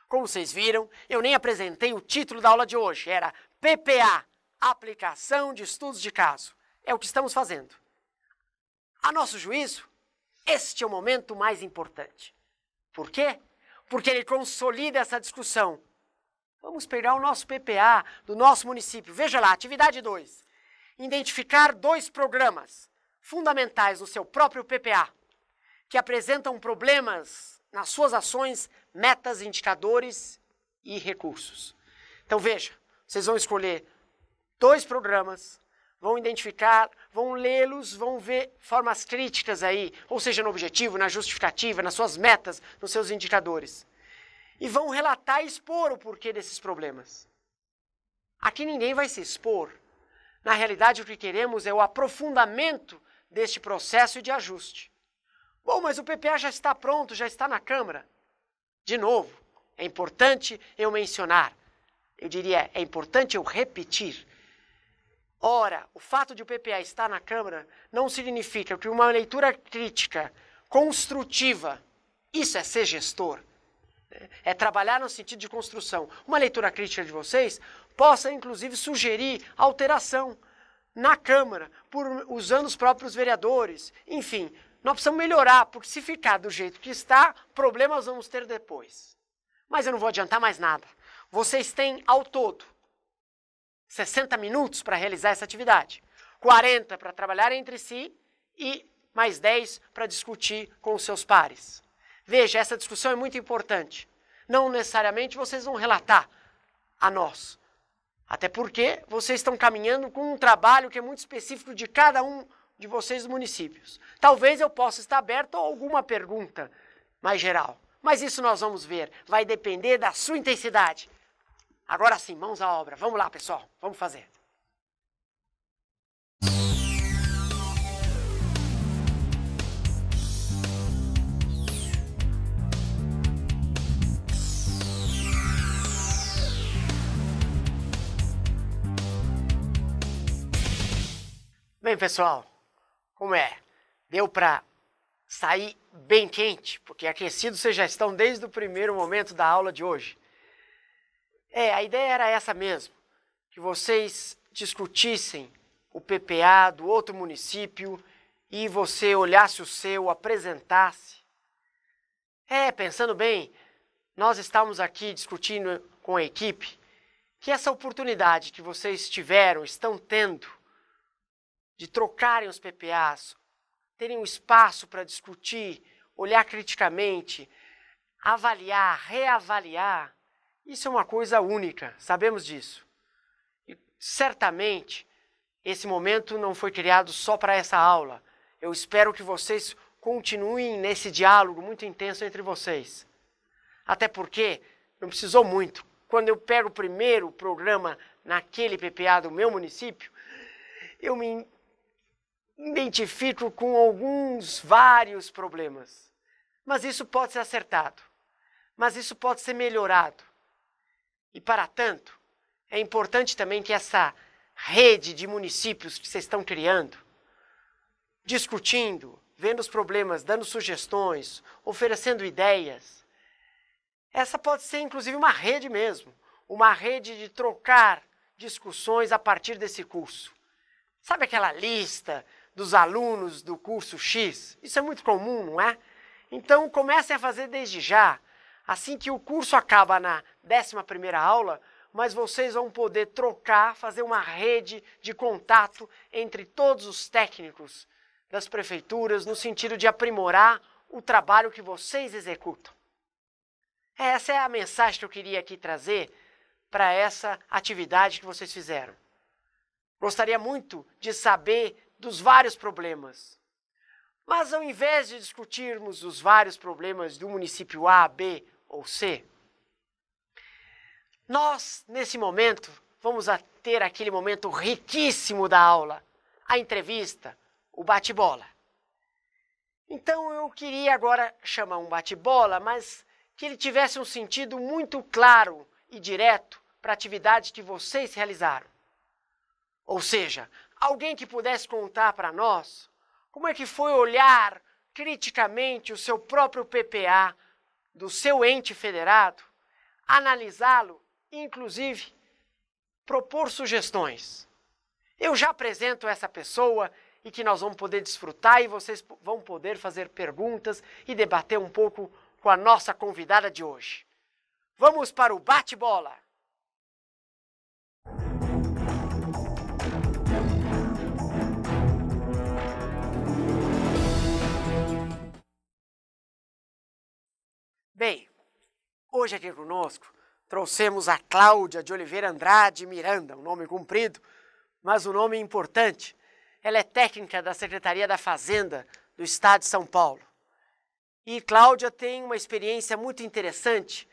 Como vocês viram, eu nem apresentei o título da aula de hoje, era PPA, Aplicação de Estudos de Caso. É o que estamos fazendo. A nosso juízo, este é o momento mais importante. Por quê? Porque ele consolida essa discussão. Vamos pegar o nosso PPA do nosso município. Veja lá, atividade 2. Identificar dois programas fundamentais do seu próprio PPA que apresentam problemas nas suas ações, metas, indicadores e recursos. Então veja, vocês vão escolher dois programas, vão identificar, vão lê-los, vão ver formas críticas aí, ou seja, no objetivo, na justificativa, nas suas metas, nos seus indicadores. E vão relatar e expor o porquê desses problemas. Aqui ninguém vai se expor. Na realidade, o que queremos é o aprofundamento deste processo de ajuste. Bom, mas o PPA já está pronto, já está na Câmara. De novo, é importante eu mencionar, eu diria, é importante eu repetir. Ora, o fato de o PPA estar na Câmara não significa que uma leitura crítica, construtiva, isso é ser gestor, é trabalhar no sentido de construção. Uma leitura crítica de vocês possa, inclusive, sugerir alteração na Câmara, por, usando os próprios vereadores, enfim, nós precisamos melhorar, porque se ficar do jeito que está, problemas vamos ter depois. Mas eu não vou adiantar mais nada. Vocês têm ao todo 60 minutos para realizar essa atividade, 40 para trabalhar entre si e mais 10 para discutir com os seus pares. Veja, essa discussão é muito importante. Não necessariamente vocês vão relatar a nós, até porque vocês estão caminhando com um trabalho que é muito específico de cada um de vocês municípios. Talvez eu possa estar aberto a alguma pergunta mais geral, mas isso nós vamos ver, vai depender da sua intensidade. Agora sim, mãos à obra. Vamos lá, pessoal, vamos fazer. Bem, pessoal, como é? Deu para sair bem quente, porque aquecidos vocês já estão desde o primeiro momento da aula de hoje. É, a ideia era essa mesmo, que vocês discutissem o PPA do outro município e você olhasse o seu, apresentasse. É, pensando bem, nós estamos aqui discutindo com a equipe que essa oportunidade que vocês tiveram, estão tendo, de trocarem os PPAs, terem um espaço para discutir, olhar criticamente, avaliar, reavaliar, isso é uma coisa única, sabemos disso. E certamente esse momento não foi criado só para essa aula. Eu espero que vocês continuem nesse diálogo muito intenso entre vocês. Até porque não precisou muito. Quando eu pego o primeiro programa naquele PPA do meu município, eu me identifico com alguns, vários problemas. Mas isso pode ser acertado. Mas isso pode ser melhorado. E para tanto, é importante também que essa rede de municípios que vocês estão criando, discutindo, vendo os problemas, dando sugestões, oferecendo ideias, essa pode ser inclusive uma rede mesmo, uma rede de trocar discussões a partir desse curso. Sabe aquela lista dos alunos do curso X. Isso é muito comum, não é? Então comecem a fazer desde já. Assim que o curso acaba na 11 aula, mas vocês vão poder trocar, fazer uma rede de contato entre todos os técnicos das prefeituras, no sentido de aprimorar o trabalho que vocês executam. É, essa é a mensagem que eu queria aqui trazer para essa atividade que vocês fizeram. Gostaria muito de saber dos vários problemas. Mas ao invés de discutirmos os vários problemas do município A, B ou C, nós, nesse momento, vamos ter aquele momento riquíssimo da aula, a entrevista, o bate-bola. Então eu queria agora chamar um bate-bola, mas que ele tivesse um sentido muito claro e direto para a atividade que vocês realizaram. Ou seja, alguém que pudesse contar para nós como é que foi olhar criticamente o seu próprio PPA do seu ente federado, analisá-lo, inclusive propor sugestões. Eu já apresento essa pessoa e que nós vamos poder desfrutar e vocês vão poder fazer perguntas e debater um pouco com a nossa convidada de hoje. Vamos para o bate-bola! Hoje aqui conosco trouxemos a Cláudia de Oliveira Andrade Miranda, um nome comprido, mas um nome importante. Ela é técnica da Secretaria da Fazenda do Estado de São Paulo. E Cláudia tem uma experiência muito interessante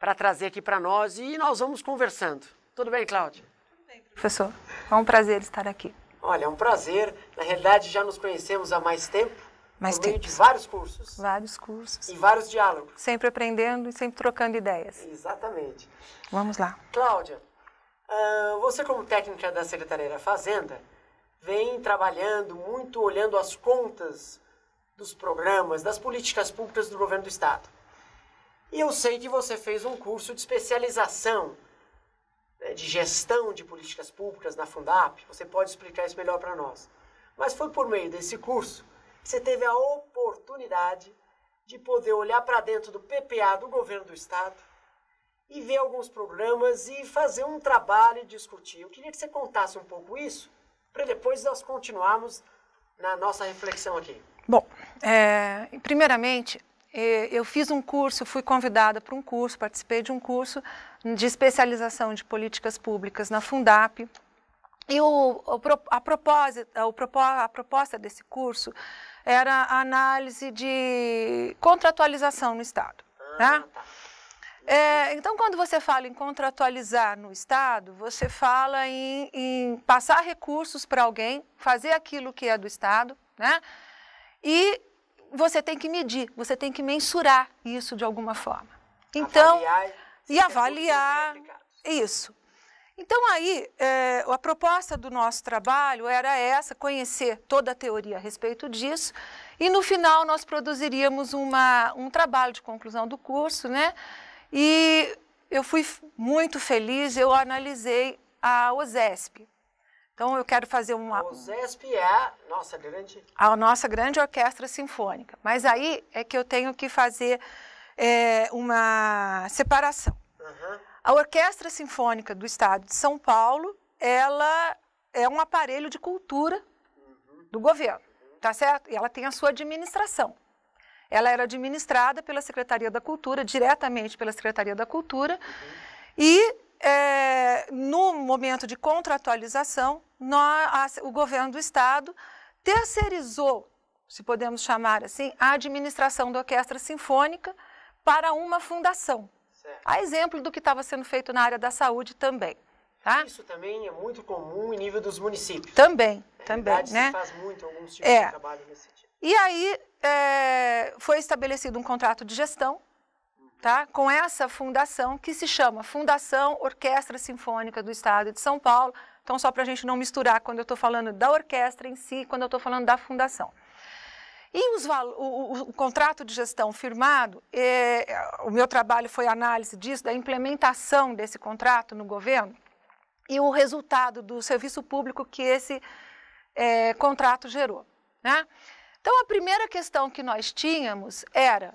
para trazer aqui para nós e nós vamos conversando. Tudo bem, Cláudia? Tudo bem, professor. É um prazer estar aqui. Olha, é um prazer. Na realidade, já nos conhecemos há mais tempo mas tem meio de vários cursos. Vários cursos. E vários diálogos. Sempre aprendendo e sempre trocando ideias. Exatamente. Vamos lá. Cláudia, uh, você como técnica da Secretaria da Fazenda, vem trabalhando muito olhando as contas dos programas, das políticas públicas do governo do Estado. E eu sei que você fez um curso de especialização né, de gestão de políticas públicas na Fundap. Você pode explicar isso melhor para nós. Mas foi por meio desse curso você teve a oportunidade de poder olhar para dentro do PPA do governo do estado e ver alguns programas e fazer um trabalho e discutir. Eu queria que você contasse um pouco isso, para depois nós continuarmos na nossa reflexão aqui. Bom, é, primeiramente, é, eu fiz um curso, fui convidada para um curso, participei de um curso de especialização de políticas públicas na Fundap. E o, a, proposta, a proposta desse curso era a análise de contratualização no Estado. Ah, né? Tá. É, então, quando você fala em contratualizar no Estado, você fala em, em passar recursos para alguém, fazer aquilo que é do Estado, né? E você tem que medir, você tem que mensurar isso de alguma forma. Então, avaliar e avaliar isso. Então, aí, é, a proposta do nosso trabalho era essa: conhecer toda a teoria a respeito disso, e no final nós produziríamos uma, um trabalho de conclusão do curso, né? E eu fui muito feliz, eu analisei a OSESP. Então, eu quero fazer uma. A OSESP é a nossa grande. A nossa grande orquestra sinfônica. Mas aí é que eu tenho que fazer é, uma separação. Uhum. A Orquestra Sinfônica do Estado de São Paulo, ela é um aparelho de cultura do governo, tá certo? E ela tem a sua administração. Ela era administrada pela Secretaria da Cultura, diretamente pela Secretaria da Cultura, e é, no momento de contratualização, o governo do Estado terceirizou, se podemos chamar assim, a administração da orquestra sinfônica para uma fundação. Certo. A exemplo do que estava sendo feito na área da saúde também. Tá? Isso também é muito comum em nível dos municípios. Também, na é, também. Né? faz muito alguns tipos é. de trabalho nesse sentido. E aí é, foi estabelecido um contrato de gestão uhum. tá? com essa fundação que se chama Fundação Orquestra Sinfônica do Estado de São Paulo. Então, só para a gente não misturar quando eu estou falando da orquestra em si, quando eu estou falando da fundação. E os, o, o, o, contrato de gestão firmado, é, o meu trabalho foi análise disso, da implementação desse contrato no governo e o resultado do serviço público que esse é, contrato gerou. Né? Então, a primeira questão que nós tínhamos era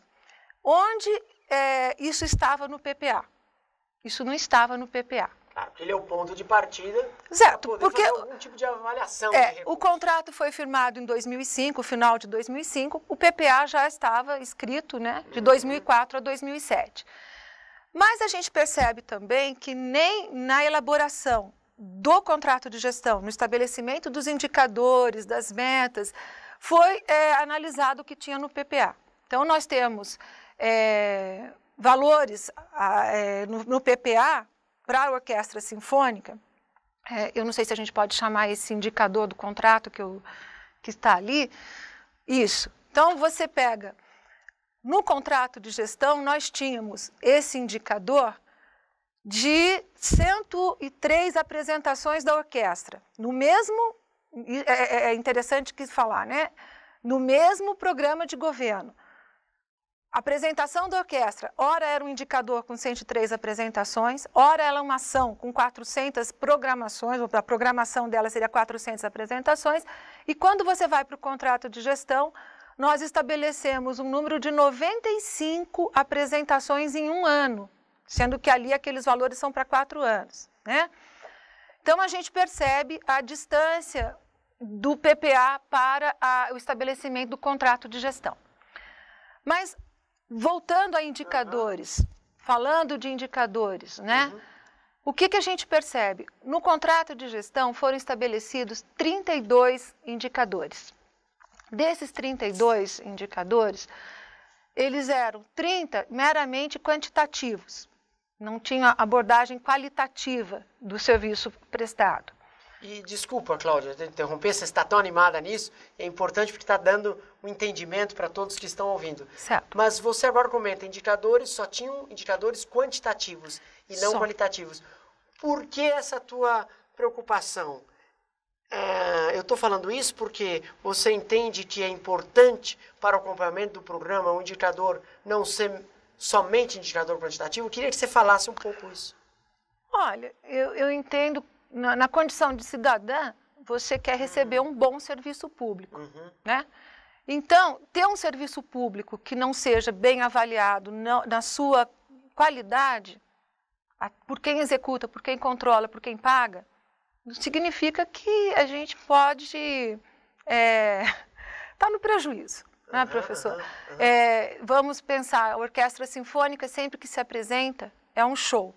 onde é, isso estava no PPA. Isso não estava no PPA. Aquele ah, é o ponto de partida. Certo, porque algum tipo de avaliação. É, de o contrato foi firmado em 2005, final de 2005. O PPA já estava escrito, né, de 2004 uhum. a 2007. Mas a gente percebe também que nem na elaboração do contrato de gestão, no estabelecimento dos indicadores, das metas, foi é, analisado o que tinha no PPA. Então, nós temos é, valores é, no, no PPA para a orquestra sinfônica, é, eu não sei se a gente pode chamar esse indicador do contrato que, eu, que está ali, isso. Então, você pega, no contrato de gestão, nós tínhamos esse indicador de 103 apresentações da orquestra, no mesmo, é, é, é interessante que falar, né? No mesmo programa de governo. Apresentação da orquestra, ora era um indicador com 103 apresentações, ora ela é uma ação com 400 programações, a programação dela seria 400 apresentações, e quando você vai para o contrato de gestão, nós estabelecemos um número de 95 apresentações em um ano, sendo que ali aqueles valores são para quatro anos. Né? Então, a gente percebe a distância do PPA para a, o estabelecimento do contrato de gestão. Mas Voltando a indicadores, falando de indicadores, né? Uhum. O que, que a gente percebe? No contrato de gestão foram estabelecidos 32 indicadores. Desses 32 indicadores, eles eram 30 meramente quantitativos, não tinha abordagem qualitativa do serviço prestado. E desculpa, Cláudia, interromper, você está tão animada nisso, é importante porque está dando um entendimento para todos que estão ouvindo. Certo. Mas você agora comenta, indicadores só tinham indicadores quantitativos e não só. qualitativos. Por que essa tua preocupação? É, eu estou falando isso porque você entende que é importante para o acompanhamento do programa um indicador não ser somente indicador quantitativo? Eu queria que você falasse um pouco isso. Olha, eu, eu entendo na, na condição de cidadã, você quer hum. receber um bom serviço público, uhum. né? Então, ter um serviço público que não seja bem avaliado na sua qualidade, a, por quem executa, por quem controla, por quem paga, significa que a gente pode estar é, <laughs> tá no prejuízo, né, professor? uhum. É, vamos pensar, a orquestra sinfônica sempre que se apresenta é um show.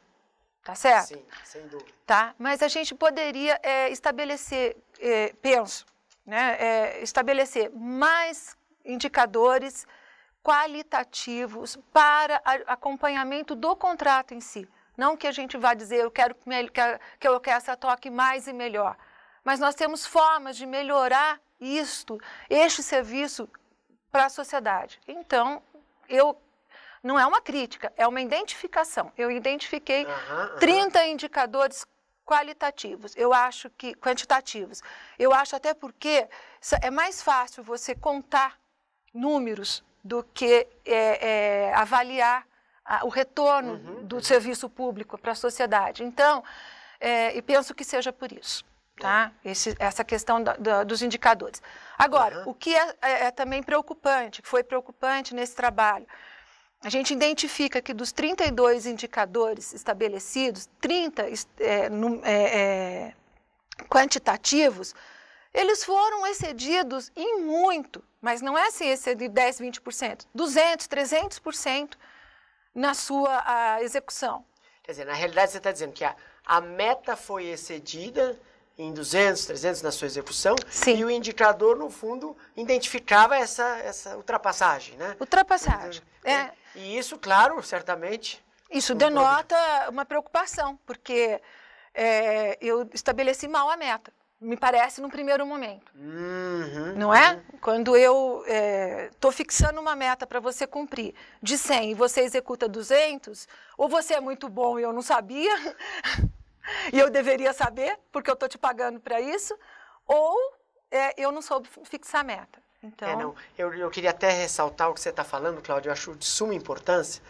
Tá certo? Sim, sem dúvida. Tá? Mas a gente poderia é, estabelecer, é, penso, né, é, estabelecer mais indicadores qualitativos para acompanhamento do contrato em si. Não que a gente vá dizer, eu quero que a essa toque mais e melhor. Mas nós temos formas de melhorar isto, este serviço para a sociedade. Então, eu não é uma crítica, é uma identificação. Eu identifiquei uhum, 30 indicadores qualitativos, eu acho que quantitativos. Eu acho até porque é mais fácil você contar números do que é, é, avaliar a, o retorno uhum, do uhum. serviço público para a sociedade. Então, é, e penso que seja por isso. Tá? É. Esse, essa questão da, da, dos indicadores. Agora, uhum. o que é, é, é, também preocupante, que foi preocupante nesse trabalho, a gente identifica que dos 32 indicadores estabelecidos, 30 é, é, é, quantitativos, eles foram excedidos em muito, mas não é assim exceder 10, 20%, 200, 300% na sua execução. Quer dizer, na realidade você está dizendo que a, a meta foi excedida, em 200, 300 na sua execução. Sim. E o indicador, no fundo, identificava essa, essa ultrapassagem, né? Ultrapassagem, é. E isso, claro, certamente... Isso denota uma preocupação, porque é, eu estabeleci mal a meta, me parece, num primeiro momento. Uhum, não é? Uhum. Quando eu estou é, fixando uma meta para você cumprir de 100 e você executa 200, ou você é muito bom e eu não sabia... <laughs> e eu deveria saber, porque eu estou te pagando para isso, ou é, eu não soube fixar meta. Então... É, não. Eu, eu queria até ressaltar o que você está falando, Cláudio, eu acho de suma importância,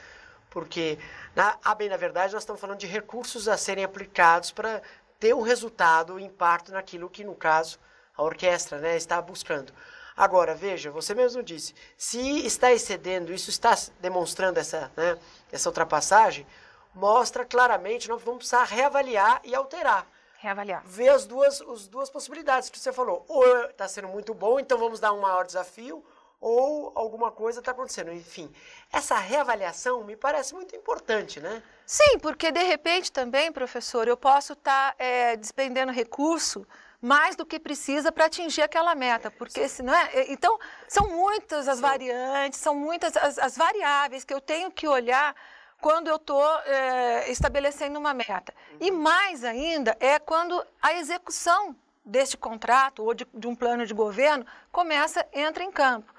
porque, na, bem na verdade, nós estamos falando de recursos a serem aplicados para ter um resultado, um impacto naquilo que, no caso, a orquestra né, está buscando. Agora, veja, você mesmo disse, se está excedendo, isso está demonstrando essa, né, essa ultrapassagem, mostra claramente, nós vamos precisar reavaliar e alterar. Reavaliar. Ver as duas, as duas possibilidades que você falou. Ou está sendo muito bom, então vamos dar um maior desafio, ou alguma coisa está acontecendo. Enfim, essa reavaliação me parece muito importante, né? Sim, porque de repente também, professor, eu posso estar tá, é, despendendo recurso mais do que precisa para atingir aquela meta, porque se não é, então são muitas as variantes, são muitas as, as variáveis que eu tenho que olhar quando eu estou eh, é, estabelecendo uma meta. E uhum. mais ainda é quando a execução deste contrato ou de, de um plano de governo começa, entra em campo.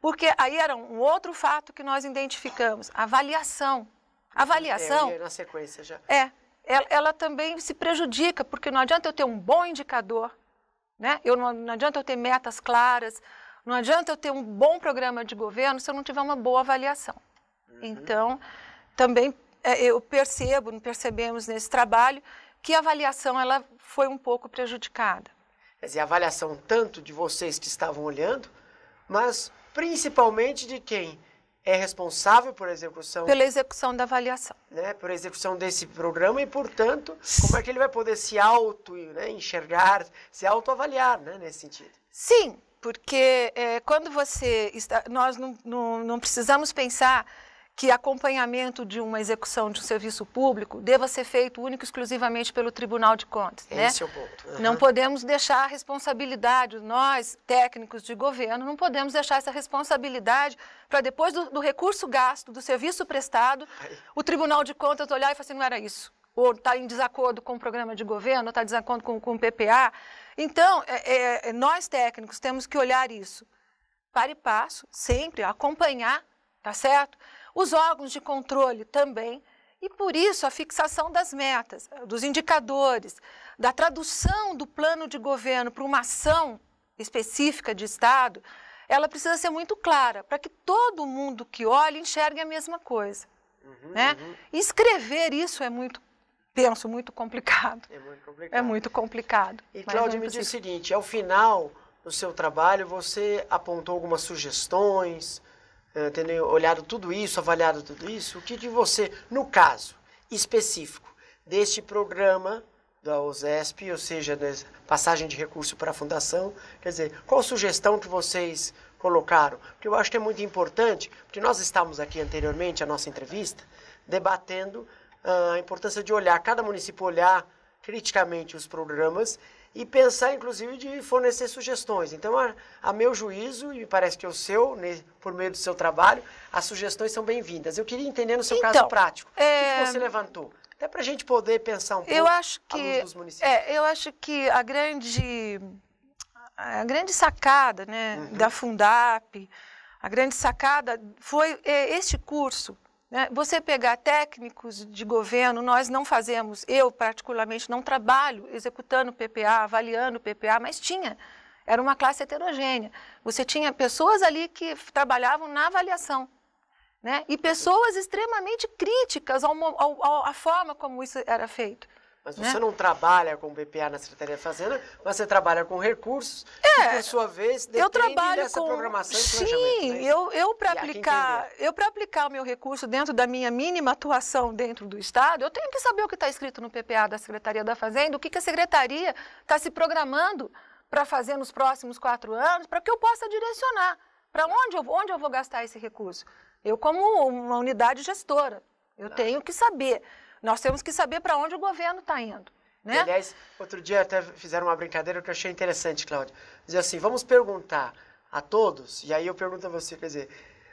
Porque aí era um outro fato que nós identificamos, avaliação. Uhum. Avaliação. É, na sequência já. É. Ela, ela, também se prejudica, porque não adianta eu ter um bom indicador, né? Eu não, não adianta eu ter metas claras, não adianta eu ter um bom programa de governo se eu não tiver uma boa avaliação. Uhum. Então, também é, eu percebo, percebemos nesse trabalho, que a avaliação ela foi um pouco prejudicada. Quer dizer, a avaliação tanto de vocês que estavam olhando, mas principalmente de quem é responsável por execução... Pela execução da avaliação. Né, por execução desse programa e, portanto, como é que ele vai poder se auto né, enxergar, se avaliar, né, nesse sentido? Sim, porque é, quando você... Está, nós não, não, não precisamos pensar que acompanhamento de uma execução de um serviço público deva ser feito único exclusivamente pelo Tribunal de Contas. Né? Esse né? é o ponto. Uhum. Não podemos deixar a responsabilidade, nós, técnicos de governo, não podemos deixar essa responsabilidade para depois do, do, recurso gasto, do serviço prestado, o Tribunal de Contas olhar e falar assim, não era isso. Ou está em desacordo com o programa de governo, ou está em desacordo com, com o PPA. Então, é, é, é, nós técnicos temos que olhar isso. Para e passo, sempre, acompanhar, tá certo? os órgãos de controle também, e por isso a fixação das metas, dos indicadores, da tradução do plano de governo para uma ação específica de Estado, ela precisa ser muito clara, para que todo mundo que olhe enxergue a mesma coisa. Uhum, né? Uhum. Escrever isso é muito, penso, muito complicado. É muito complicado. É muito complicado e, Cláudia, é me diz o seguinte, ao final do seu trabalho, você apontou algumas sugestões, ah, tendo olhado tudo isso, avaliado tudo isso, o que, de você, no caso específico deste programa da OSESP, ou seja, da passagem de recurso para a fundação, quer dizer, qual sugestão que vocês colocaram? Porque eu acho que é muito importante, porque nós estávamos aqui anteriormente, a nossa entrevista, debatendo ah, a importância de olhar, cada município olhar criticamente os programas e pensar, inclusive, de fornecer sugestões. Então, a, a meu juízo, e me parece que é o seu, né, por meio do seu trabalho, as sugestões são bem-vindas. Eu queria entender no seu então, caso prático, é... o que é, você levantou? Até para a gente poder pensar um pouco eu acho que, dos municípios. É, eu acho que a grande, a grande sacada né, uhum. da Fundap, a grande sacada foi é, este curso né? Você pegar técnicos de governo, nós não fazemos, eu particularmente não trabalho executando PPA, avaliando PPA, mas tinha. Era uma classe heterogênea. Você tinha pessoas ali que trabalhavam na avaliação. Né? E pessoas extremamente críticas ao, ao, ao, à forma como isso era feito. Mas né? você não trabalha com BPA na Secretaria da Fazenda, mas você trabalha com recursos é, que, por sua vez, depende eu trabalho dessa com... programação e Sim, né? eu, eu para aplicar, eu para aplicar o meu recurso dentro da minha mínima atuação dentro do Estado, eu tenho que saber o que está escrito no PPA da Secretaria da Fazenda, o que, que a Secretaria está se programando para fazer nos próximos quatro anos, para que eu possa direcionar para onde eu, onde eu vou gastar esse recurso. Eu, como uma unidade gestora, eu tá. tenho que saber. Nós temos que saber para onde o governo está indo. Né? Aliás, outro dia até fizeram uma brincadeira que eu achei interessante, Cláudia. Dizer assim, vamos perguntar a todos, e aí eu pergunto a você, quer dizer,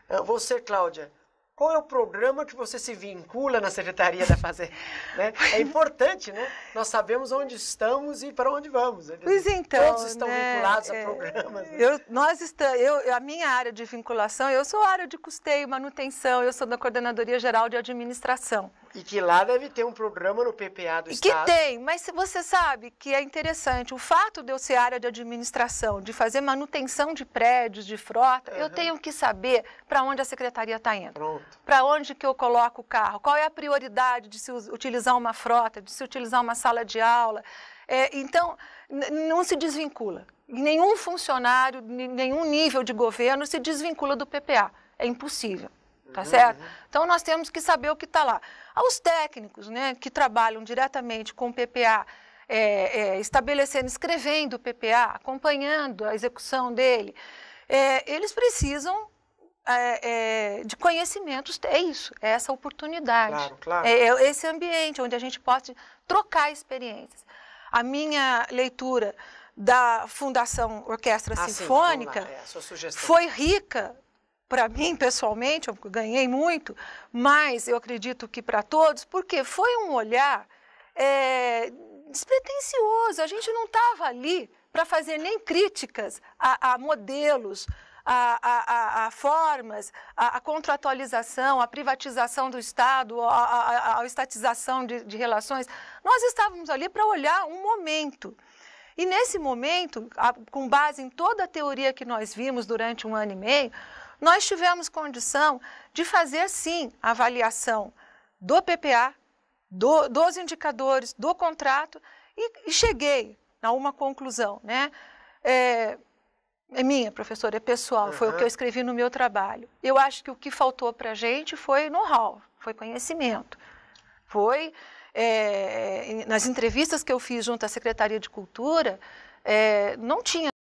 ah, você, Cláudia, qual é o programa que você se vincula na Secretaria da Fazenda? <laughs> né? É importante, né? Nós sabemos onde estamos e para onde vamos. Né? Pois então, Todos estão né? vinculados é, a programas. Né? Eu, nós estamos, eu, a minha área de vinculação, eu sou área de custeio, manutenção, eu sou da Coordenadoria Geral de Administração. E que lá deve ter um programa no PPA do e Estado. Que tem, mas você sabe que é interessante. O fato de eu ser área de administração, de fazer manutenção de prédios, de frota, uhum. eu tenho que saber para onde a secretaria está indo. Para onde que eu coloco o carro, qual é a prioridade de se utilizar uma frota, de se utilizar uma sala de aula. É, então, não se desvincula. Nenhum funcionário, nenhum nível de governo se desvincula do PPA. É impossível. Tá uhum. certo? Então nós temos que saber o que está lá. Aos ah, técnicos né, que trabalham diretamente com o PPA, é, é, estabelecendo, escrevendo o PPA, acompanhando a execução dele, é, eles precisam é, é, de conhecimentos, é isso, é essa oportunidade. Claro, claro. É, é, esse ambiente onde a gente pode trocar experiências. A minha leitura da Fundação Orquestra ah, Sinfônica sim, foi rica para mim pessoalmente, eu ganhei muito, mas eu acredito que para todos, porque foi um olhar é, despretensioso. A gente não estava ali para fazer nem críticas a, a modelos, a, a, a, formas, a, contratualização, a privatização do Estado, a, estatização de, de relações. Nós estávamos ali para olhar um momento. E nesse momento, com base em toda a teoria que nós vimos durante um ano e meio, nós tivemos condição de fazer sim a avaliação do PPA, do, dos indicadores, do contrato e, e, cheguei a uma conclusão, né? É, é minha, professora, é pessoal, uhum. foi o que eu escrevi no meu trabalho. Eu acho que o que faltou para a gente foi know-how, foi conhecimento, foi é, nas entrevistas que eu fiz junto à Secretaria de Cultura, é, não tinha